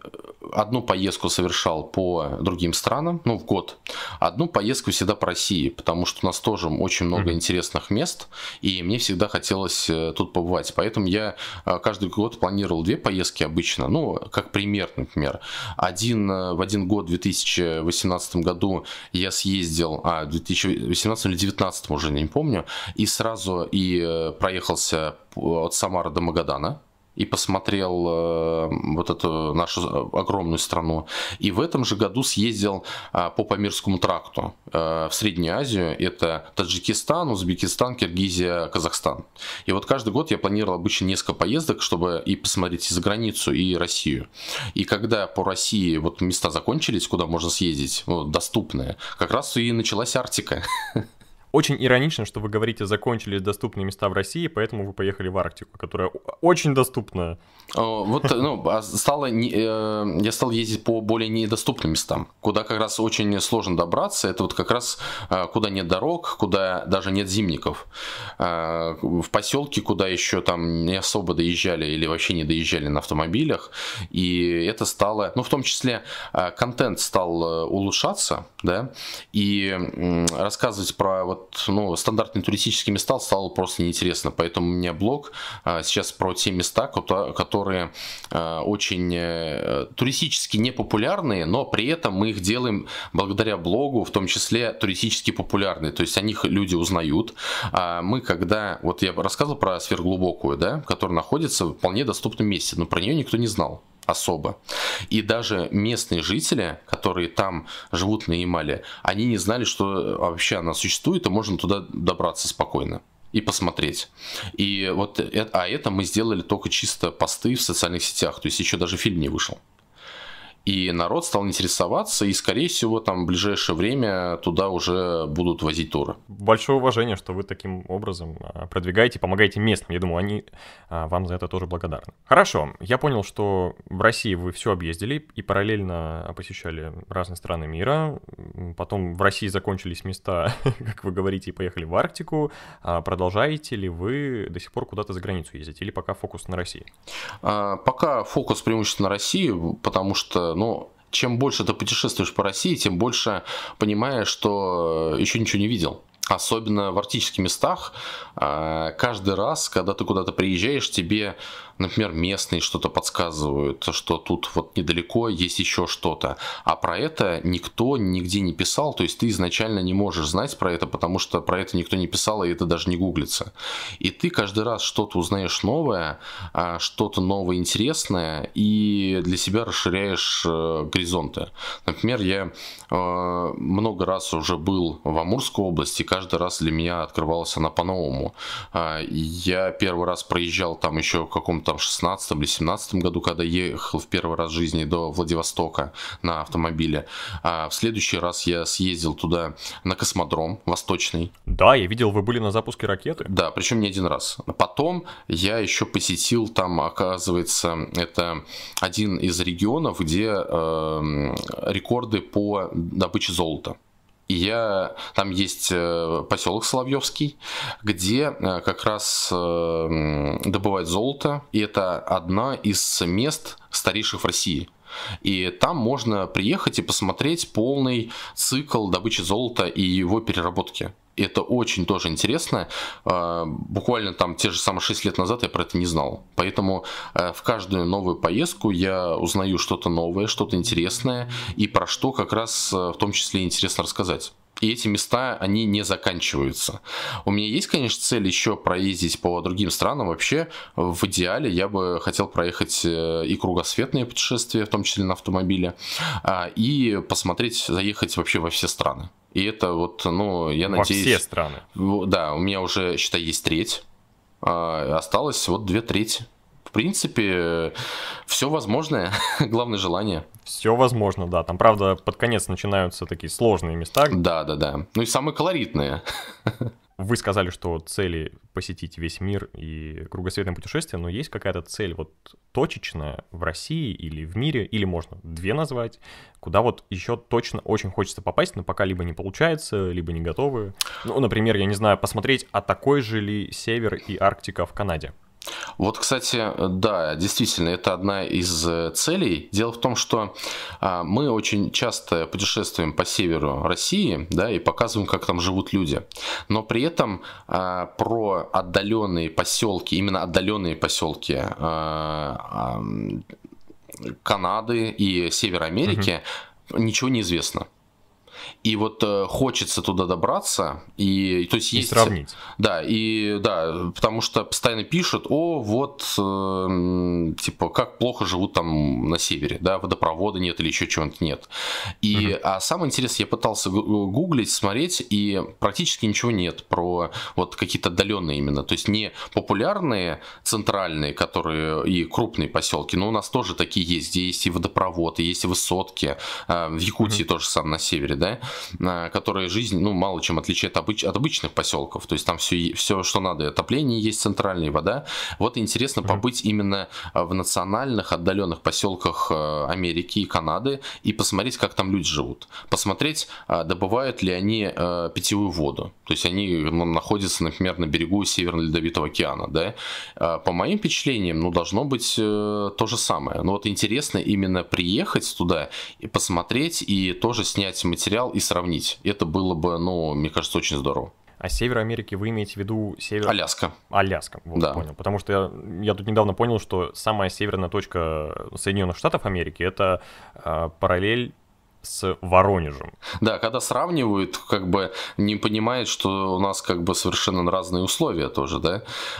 одну поездку совершал по другим странам, ну, в год. Одну поездку всегда по России, потому что у нас тоже очень много mm-hmm. интересных мест, и мне всегда хотелось э, тут побывать. Поэтому я э, каждый год планировал две поездки обычно, ну, как пример, например. Один, э, в один год, в 2018 году я съездил, а, в 2018 или 2019 уже, не помню, и сразу и проехался от Самары до Магадана и посмотрел э, вот эту нашу огромную страну. И в этом же году съездил э, по Памирскому тракту э, в Среднюю Азию. Это Таджикистан, Узбекистан, Киргизия, Казахстан. И вот каждый год я планировал обычно несколько поездок, чтобы и посмотреть и за границу, и Россию. И когда по России вот места закончились, куда можно съездить, ну, доступные, как раз и началась Арктика. Очень иронично, что вы говорите, закончились доступные места в России, поэтому вы поехали в Арктику, которая очень доступная. Э, вот, э, ну, а стало, э, я стал ездить по более недоступным местам, куда как раз очень сложно добраться. Это вот как раз куда нет дорог, куда даже нет зимников. В поселке, куда еще там не особо доезжали или вообще не доезжали на автомобилях. И это стало, ну, в том числе, контент стал улучшаться, да, и рассказывать про вот вот, ну, стандартные туристические места стало просто неинтересно. Поэтому у меня блог а, сейчас про те места, которые а, очень э, туристически непопулярные, но при этом мы их делаем благодаря блогу, в том числе туристически популярные. То есть о них люди узнают. А мы когда, вот я рассказывал про сверхглубокую, да, которая находится в вполне доступном месте, но про нее никто не знал особо. И даже местные жители, которые там живут на Ямале, они не знали, что э, вообще она существует, и можно туда добраться спокойно и посмотреть. И вот это, а это мы сделали только чисто посты в социальных сетях, то есть еще даже фильм не вышел. И народ стал интересоваться, и, скорее всего, там в ближайшее время туда уже будут возить туры. Большое уважение, что вы таким образом а, продвигаете, помогаете местным. Я думаю, они а, вам за это тоже благодарны. Хорошо, я понял, что в России вы все объездили и параллельно посещали разные страны мира. Потом в России закончились места, как вы говорите, и поехали в Арктику. А продолжаете ли вы до сих пор куда-то за границу ездить или пока фокус на России? Пока фокус преимущественно на России, потому что ну, чем больше ты путешествуешь по России, тем больше понимаешь, что э, еще ничего не видел. Особенно в арктических местах. А, каждый раз, когда ты куда-то приезжаешь, тебе например, местные что-то подсказывают, что тут вот недалеко есть еще что-то. А про это никто нигде не писал, то есть ты изначально не можешь знать про это, потому что про это никто не писал, и это даже не гуглится. И ты каждый раз что-то узнаешь новое, а, что-то новое интересное, и для себя расширяешь э, горизонты. Например, я э, много раз уже был в Амурской области, и каждый раз для меня открывалась она по-новому. А, я первый раз проезжал там еще в каком-то там 16 или 17 году, когда ехал в первый раз в жизни до Владивостока на автомобиле. А в следующий раз я съездил туда на космодром восточный. Да, я видел, вы были на запуске ракеты. Да, причем не один раз. Потом я еще посетил там, оказывается, это один из регионов, где э, рекорды по добыче золота я, там есть э, поселок Соловьевский, где э, как раз э, добывают золото. И это одна из мест старейших в России. И там можно приехать и посмотреть полный цикл добычи золота и его переработки это очень тоже интересно. А, буквально там те же самые 6 лет назад я про это не знал. Поэтому э, в каждую новую поездку я узнаю что-то новое, что-то интересное и про что как раз э, в том числе интересно рассказать и эти места, они не заканчиваются. У меня есть, конечно, цель еще проездить по другим странам. Вообще, в идеале я бы хотел проехать э, и кругосветные путешествия, в том числе на автомобиле, а, и посмотреть, заехать вообще во все страны. И это вот, ну, я надеюсь... Во все страны. Да, у меня уже, считай, есть треть. А, осталось вот две трети принципе, э, все возможное, главное желание. Все возможно, да. Там, правда, под конец начинаются такие сложные места. Да, да, да. Ну и самые колоритные. Вы сказали, что цели посетить весь мир и кругосветное путешествие, но есть какая-то цель вот точечная в России или в мире, или можно две назвать, куда вот еще точно очень хочется попасть, но пока либо не получается, либо не готовы. Ну, например, я не знаю, посмотреть, а такой же ли Север и Арктика в Канаде. Вот, кстати, да, действительно, это одна из э, целей. Дело в том, что а, мы очень часто путешествуем по северу России, да, и показываем, как там живут люди. Но при этом а, про отдаленные поселки, именно отдаленные поселки а, Канады и Севера Америки угу. ничего не известно. И вот э, хочется туда добраться и, то есть и есть сравнить. Да и да, потому что постоянно пишут, о, вот э, типа как плохо живут там на севере, да, водопровода нет или еще чего то нет. И угу. а самое интересное, я пытался э, гуглить, смотреть и практически ничего нет про вот какие-то отдаленные именно, то есть не популярные центральные, которые и крупные поселки, но у нас тоже такие есть, где есть и водопровод, и есть и высотки. Э, в Якутии угу. тоже сам на севере, да. Э, которые жизнь, ну, мало чем отличает обыч, от обычных поселков. То есть там все, все, что надо, отопление есть центральная вода. Вот интересно mm-hmm. побыть именно э, в национальных отдаленных поселках э, Америки и Канады и посмотреть, как там люди живут. Посмотреть, добывают ли они питьевую воду. То есть они ну, находятся, например, на берегу Северного ледовитого океана, да. По моим впечатлениям, ну, должно быть то же самое. Но ну, вот интересно именно приехать туда и посмотреть и тоже снять материал и сравнить. Это было бы, ну, мне кажется, очень здорово. А север Америки вы имеете в виду север... Аляска. Аляска, вот, да. понял. Потому что я, я тут недавно понял, что самая северная точка Соединенных Штатов Америки — это э, параллель с Воронежем. Да, когда сравнивают, как бы не понимает, что у нас как бы совершенно разные условия тоже, да.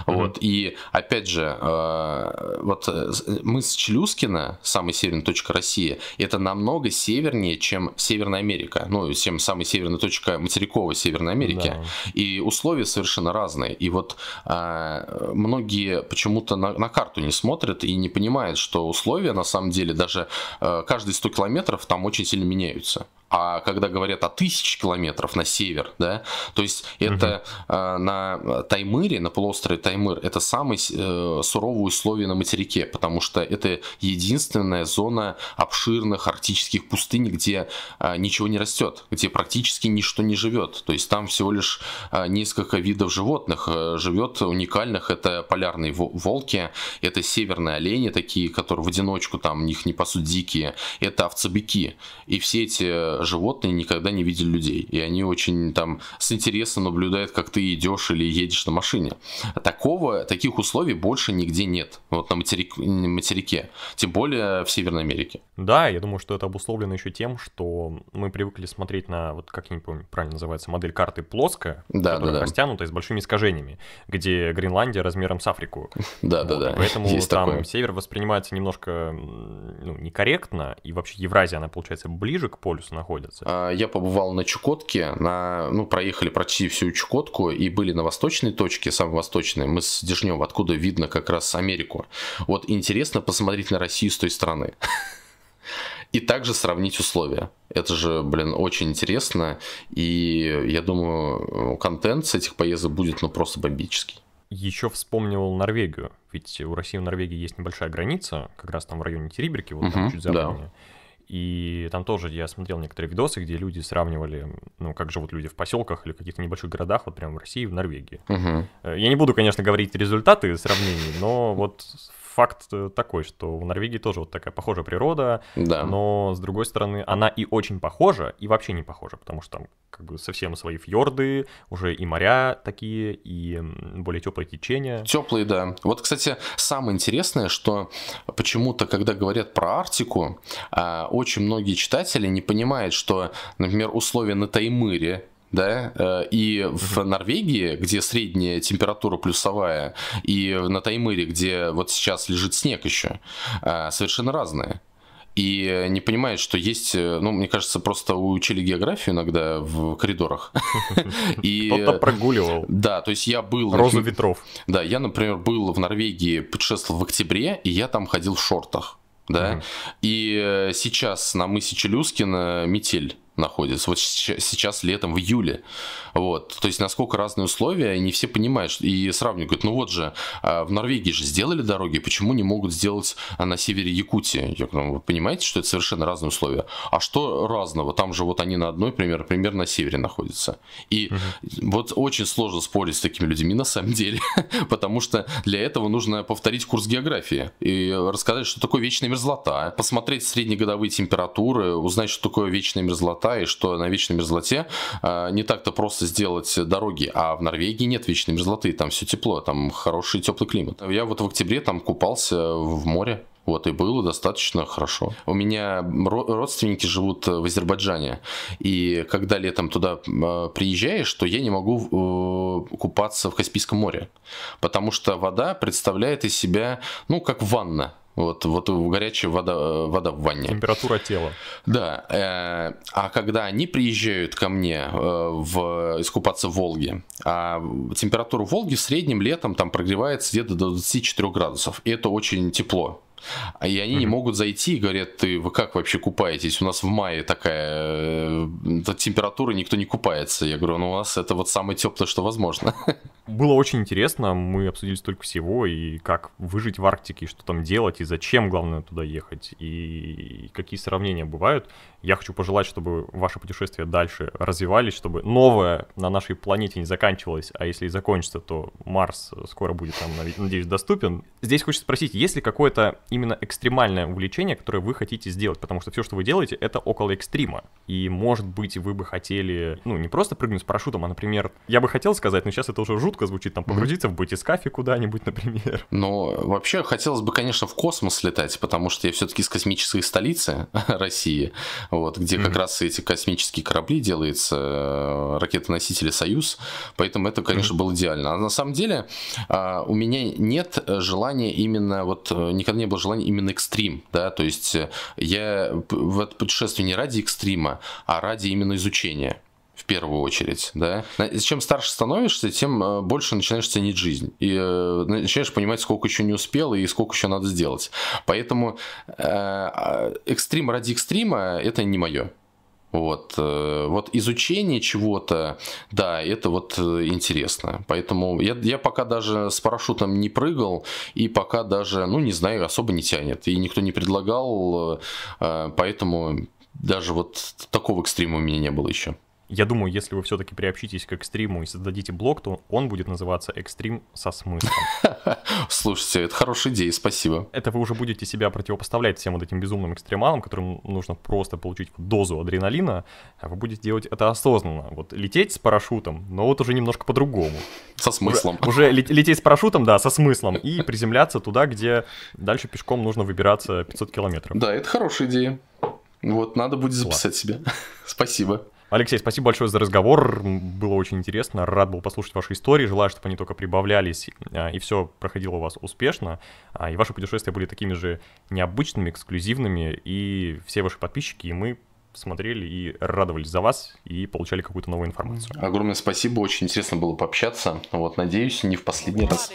mm Вот и опять же, э, вот э, э, мы с Челюскина, самой северная точка России, это намного севернее, чем Северная Америка, ну, чем самая северная точка материковой Северной Америки. Да. И условия совершенно разные. И вот э, многие почему-то на, на карту не смотрят и не понимают, что условия на самом деле даже э, каждые 100 километров там очень сильно меняются. А когда говорят о тысяче километров на север, да, то есть это угу. на Таймыре, на полуострове Таймыр, это самые э, суровые условия на материке, потому что это единственная зона обширных арктических пустынь, где а, ничего не растет, где практически ничто не живет. То есть там всего лишь а, несколько видов животных э, живет уникальных. Это полярные волки, это северные олени такие, которые в одиночку там, у них не пасут дикие, это овцебеки. И все эти животные никогда не видели людей. И они очень там с интересом наблюдают, как ты идешь или едешь на машине. Такого, таких условий больше нигде нет. Вот на материк, материке. Тем более в Северной Америке. Да, я думаю, что это обусловлено еще тем, что мы привыкли смотреть на, вот как я не помню, правильно называется, модель карты плоская, да, которая да, да. растянутая с большими искажениями, где Гренландия размером с Африку. Да, вот, да, да. Поэтому Есть там такое. север воспринимается немножко ну, некорректно, и вообще Евразия, она получается ближе к полюсу находится, находятся? А, я побывал на Чукотке, на, ну, проехали почти всю Чукотку и были на восточной точке, самой восточной, мы с Дежнем, откуда видно как раз Америку. Вот интересно посмотреть на Россию с той стороны. И также сравнить условия. Это же, блин, очень интересно. И я думаю, контент с этих поездок будет, ну, просто бомбический. Еще вспомнил Норвегию. Ведь у России и Норвегии есть небольшая граница, как раз там в районе Териберки, вот угу, там чуть западнее. Да. И там тоже я смотрел некоторые видосы, где люди сравнивали, ну, как живут люди в поселках или каких-то небольших городах, вот прямо в России в Норвегии. Угу. Я не буду, конечно, говорить результаты сравнений, но вот факт такой, что в Норвегии тоже вот такая похожая природа, да. но, с другой стороны, она и очень похожа, и вообще не похожа, потому что там как бы совсем свои фьорды, уже и моря такие, и более теплые течения. Теплые, да. Вот, кстати, самое интересное, что почему-то, когда говорят про Арктику, а, очень многие читатели не понимают, что, например, условия на Таймыре да, э, и в Норвегии, где средняя температура плюсовая, и на Таймыре, где вот сейчас лежит снег еще, э, совершенно разные и не понимает, что есть, э, ну, мне кажется, просто учили географию иногда в коридорах. Кто-то прогуливал. Да, то есть я был... Розу ветров. Да, я, например, был в Норвегии, путешествовал в октябре, и я там ходил в шортах. Да, mm-hmm. и сейчас на мысе Челюскина метель находится. Вот сейчас летом в июле. Вот. То есть насколько разные условия, и не все понимают. И сравнивают, говорят, ну вот же, а, в Норвегии же сделали дороги, почему не могут сделать а, на севере Якутии? Я говорю, ну, вы понимаете, что это совершенно разные условия. А что разного? Там же вот они на одной, пример, пример на севере находятся. И угу. вот очень сложно спорить с такими людьми на самом деле, потому что для этого нужно повторить курс географии и рассказать, что такое вечная мерзлота, посмотреть среднегодовые температуры, узнать, что такое вечная мерзлота, мерзлота и что на вечной мерзлоте э, не так-то просто сделать дороги, а в Норвегии нет вечной мерзлоты, там все тепло, там хороший теплый климат. Я вот в октябре там купался в море. Вот, и было достаточно хорошо. У меня родственники живут в Азербайджане, и когда летом туда э, приезжаешь, то я не могу э, купаться в Каспийском море, потому что вода представляет из себя, ну, как ванна вот, вот горячая вода, э, вода в ванне. Температура тела. Да. Э, а когда они приезжают ко мне э, в, искупаться в Волге, а температура Волги в среднем летом там прогревается где-то до 24 градусов. И это очень тепло. А, и они не могут зайти и говорят, ты вы как вообще купаетесь? У нас в мае такая э, температура, никто не купается. Я говорю, ну у нас это вот самое теплое, что возможно. Было очень интересно, мы обсудили столько всего, и как выжить в Арктике, что там делать, и зачем, главное, туда ехать, и какие сравнения бывают. Я хочу пожелать, чтобы ваши путешествия дальше развивались, чтобы новое на нашей планете не заканчивалось, а если и закончится, то Марс скоро будет там, надеюсь, доступен. Здесь хочется спросить, есть ли какое-то именно экстремальное увлечение, которое вы хотите сделать, потому что все, что вы делаете, это около экстрима. И, может быть, вы бы хотели, ну, не просто прыгнуть с парашютом, а, например, я бы хотел сказать, но сейчас это уже жутко звучит, там, погрузиться mm-hmm. в батискафе куда-нибудь, например. Но вообще, хотелось бы, конечно, в космос летать, потому что я все-таки из космической столицы России, вот, где mm-hmm. как раз эти космические корабли делаются, э, ракетоносители «Союз», поэтому это, конечно, mm-hmm. было идеально. А на самом деле а, у меня нет желания именно, вот, э, никогда не было желание именно экстрим, да, то есть э, я в это путешествие не ради экстрима, а ради именно изучения в первую очередь, да. Чем старше становишься, тем э, больше начинаешь ценить жизнь. И э, начинаешь понимать, сколько еще не успел и сколько еще надо сделать. Поэтому а, экстрим ради экстрима – это не мое. Вот, э, вот изучение чего-то, да, это вот э, интересно. Поэтому я, я пока даже с парашютом не прыгал и пока даже, ну не знаю, особо не тянет. И никто не предлагал, э, поэтому даже вот такого экстрима у меня не было еще я думаю, если вы все-таки приобщитесь к экстриму и создадите блог, то он будет называться «Экстрим со смыслом». Слушайте, это хорошая идея, спасибо. Это вы уже будете себя противопоставлять всем вот этим безумным экстремалам, которым нужно просто получить дозу адреналина. А вы будете делать это осознанно. Вот лететь с парашютом, но вот уже немножко по-другому. Со смыслом. Уже, лететь с парашютом, да, со смыслом. И приземляться туда, где дальше пешком нужно выбираться 500 километров. Да, это хорошая идея. Вот, надо будет записать себе. Спасибо. Алексей, спасибо большое за разговор. Было очень интересно. Рад был послушать ваши истории. Желаю, чтобы они только прибавлялись а, и все проходило у вас успешно. А, и ваши путешествия были такими же необычными, эксклюзивными. И все ваши подписчики, и мы смотрели и радовались за вас и получали какую-то новую информацию. Огромное спасибо, очень интересно было пообщаться. Вот, надеюсь, не в последний раз.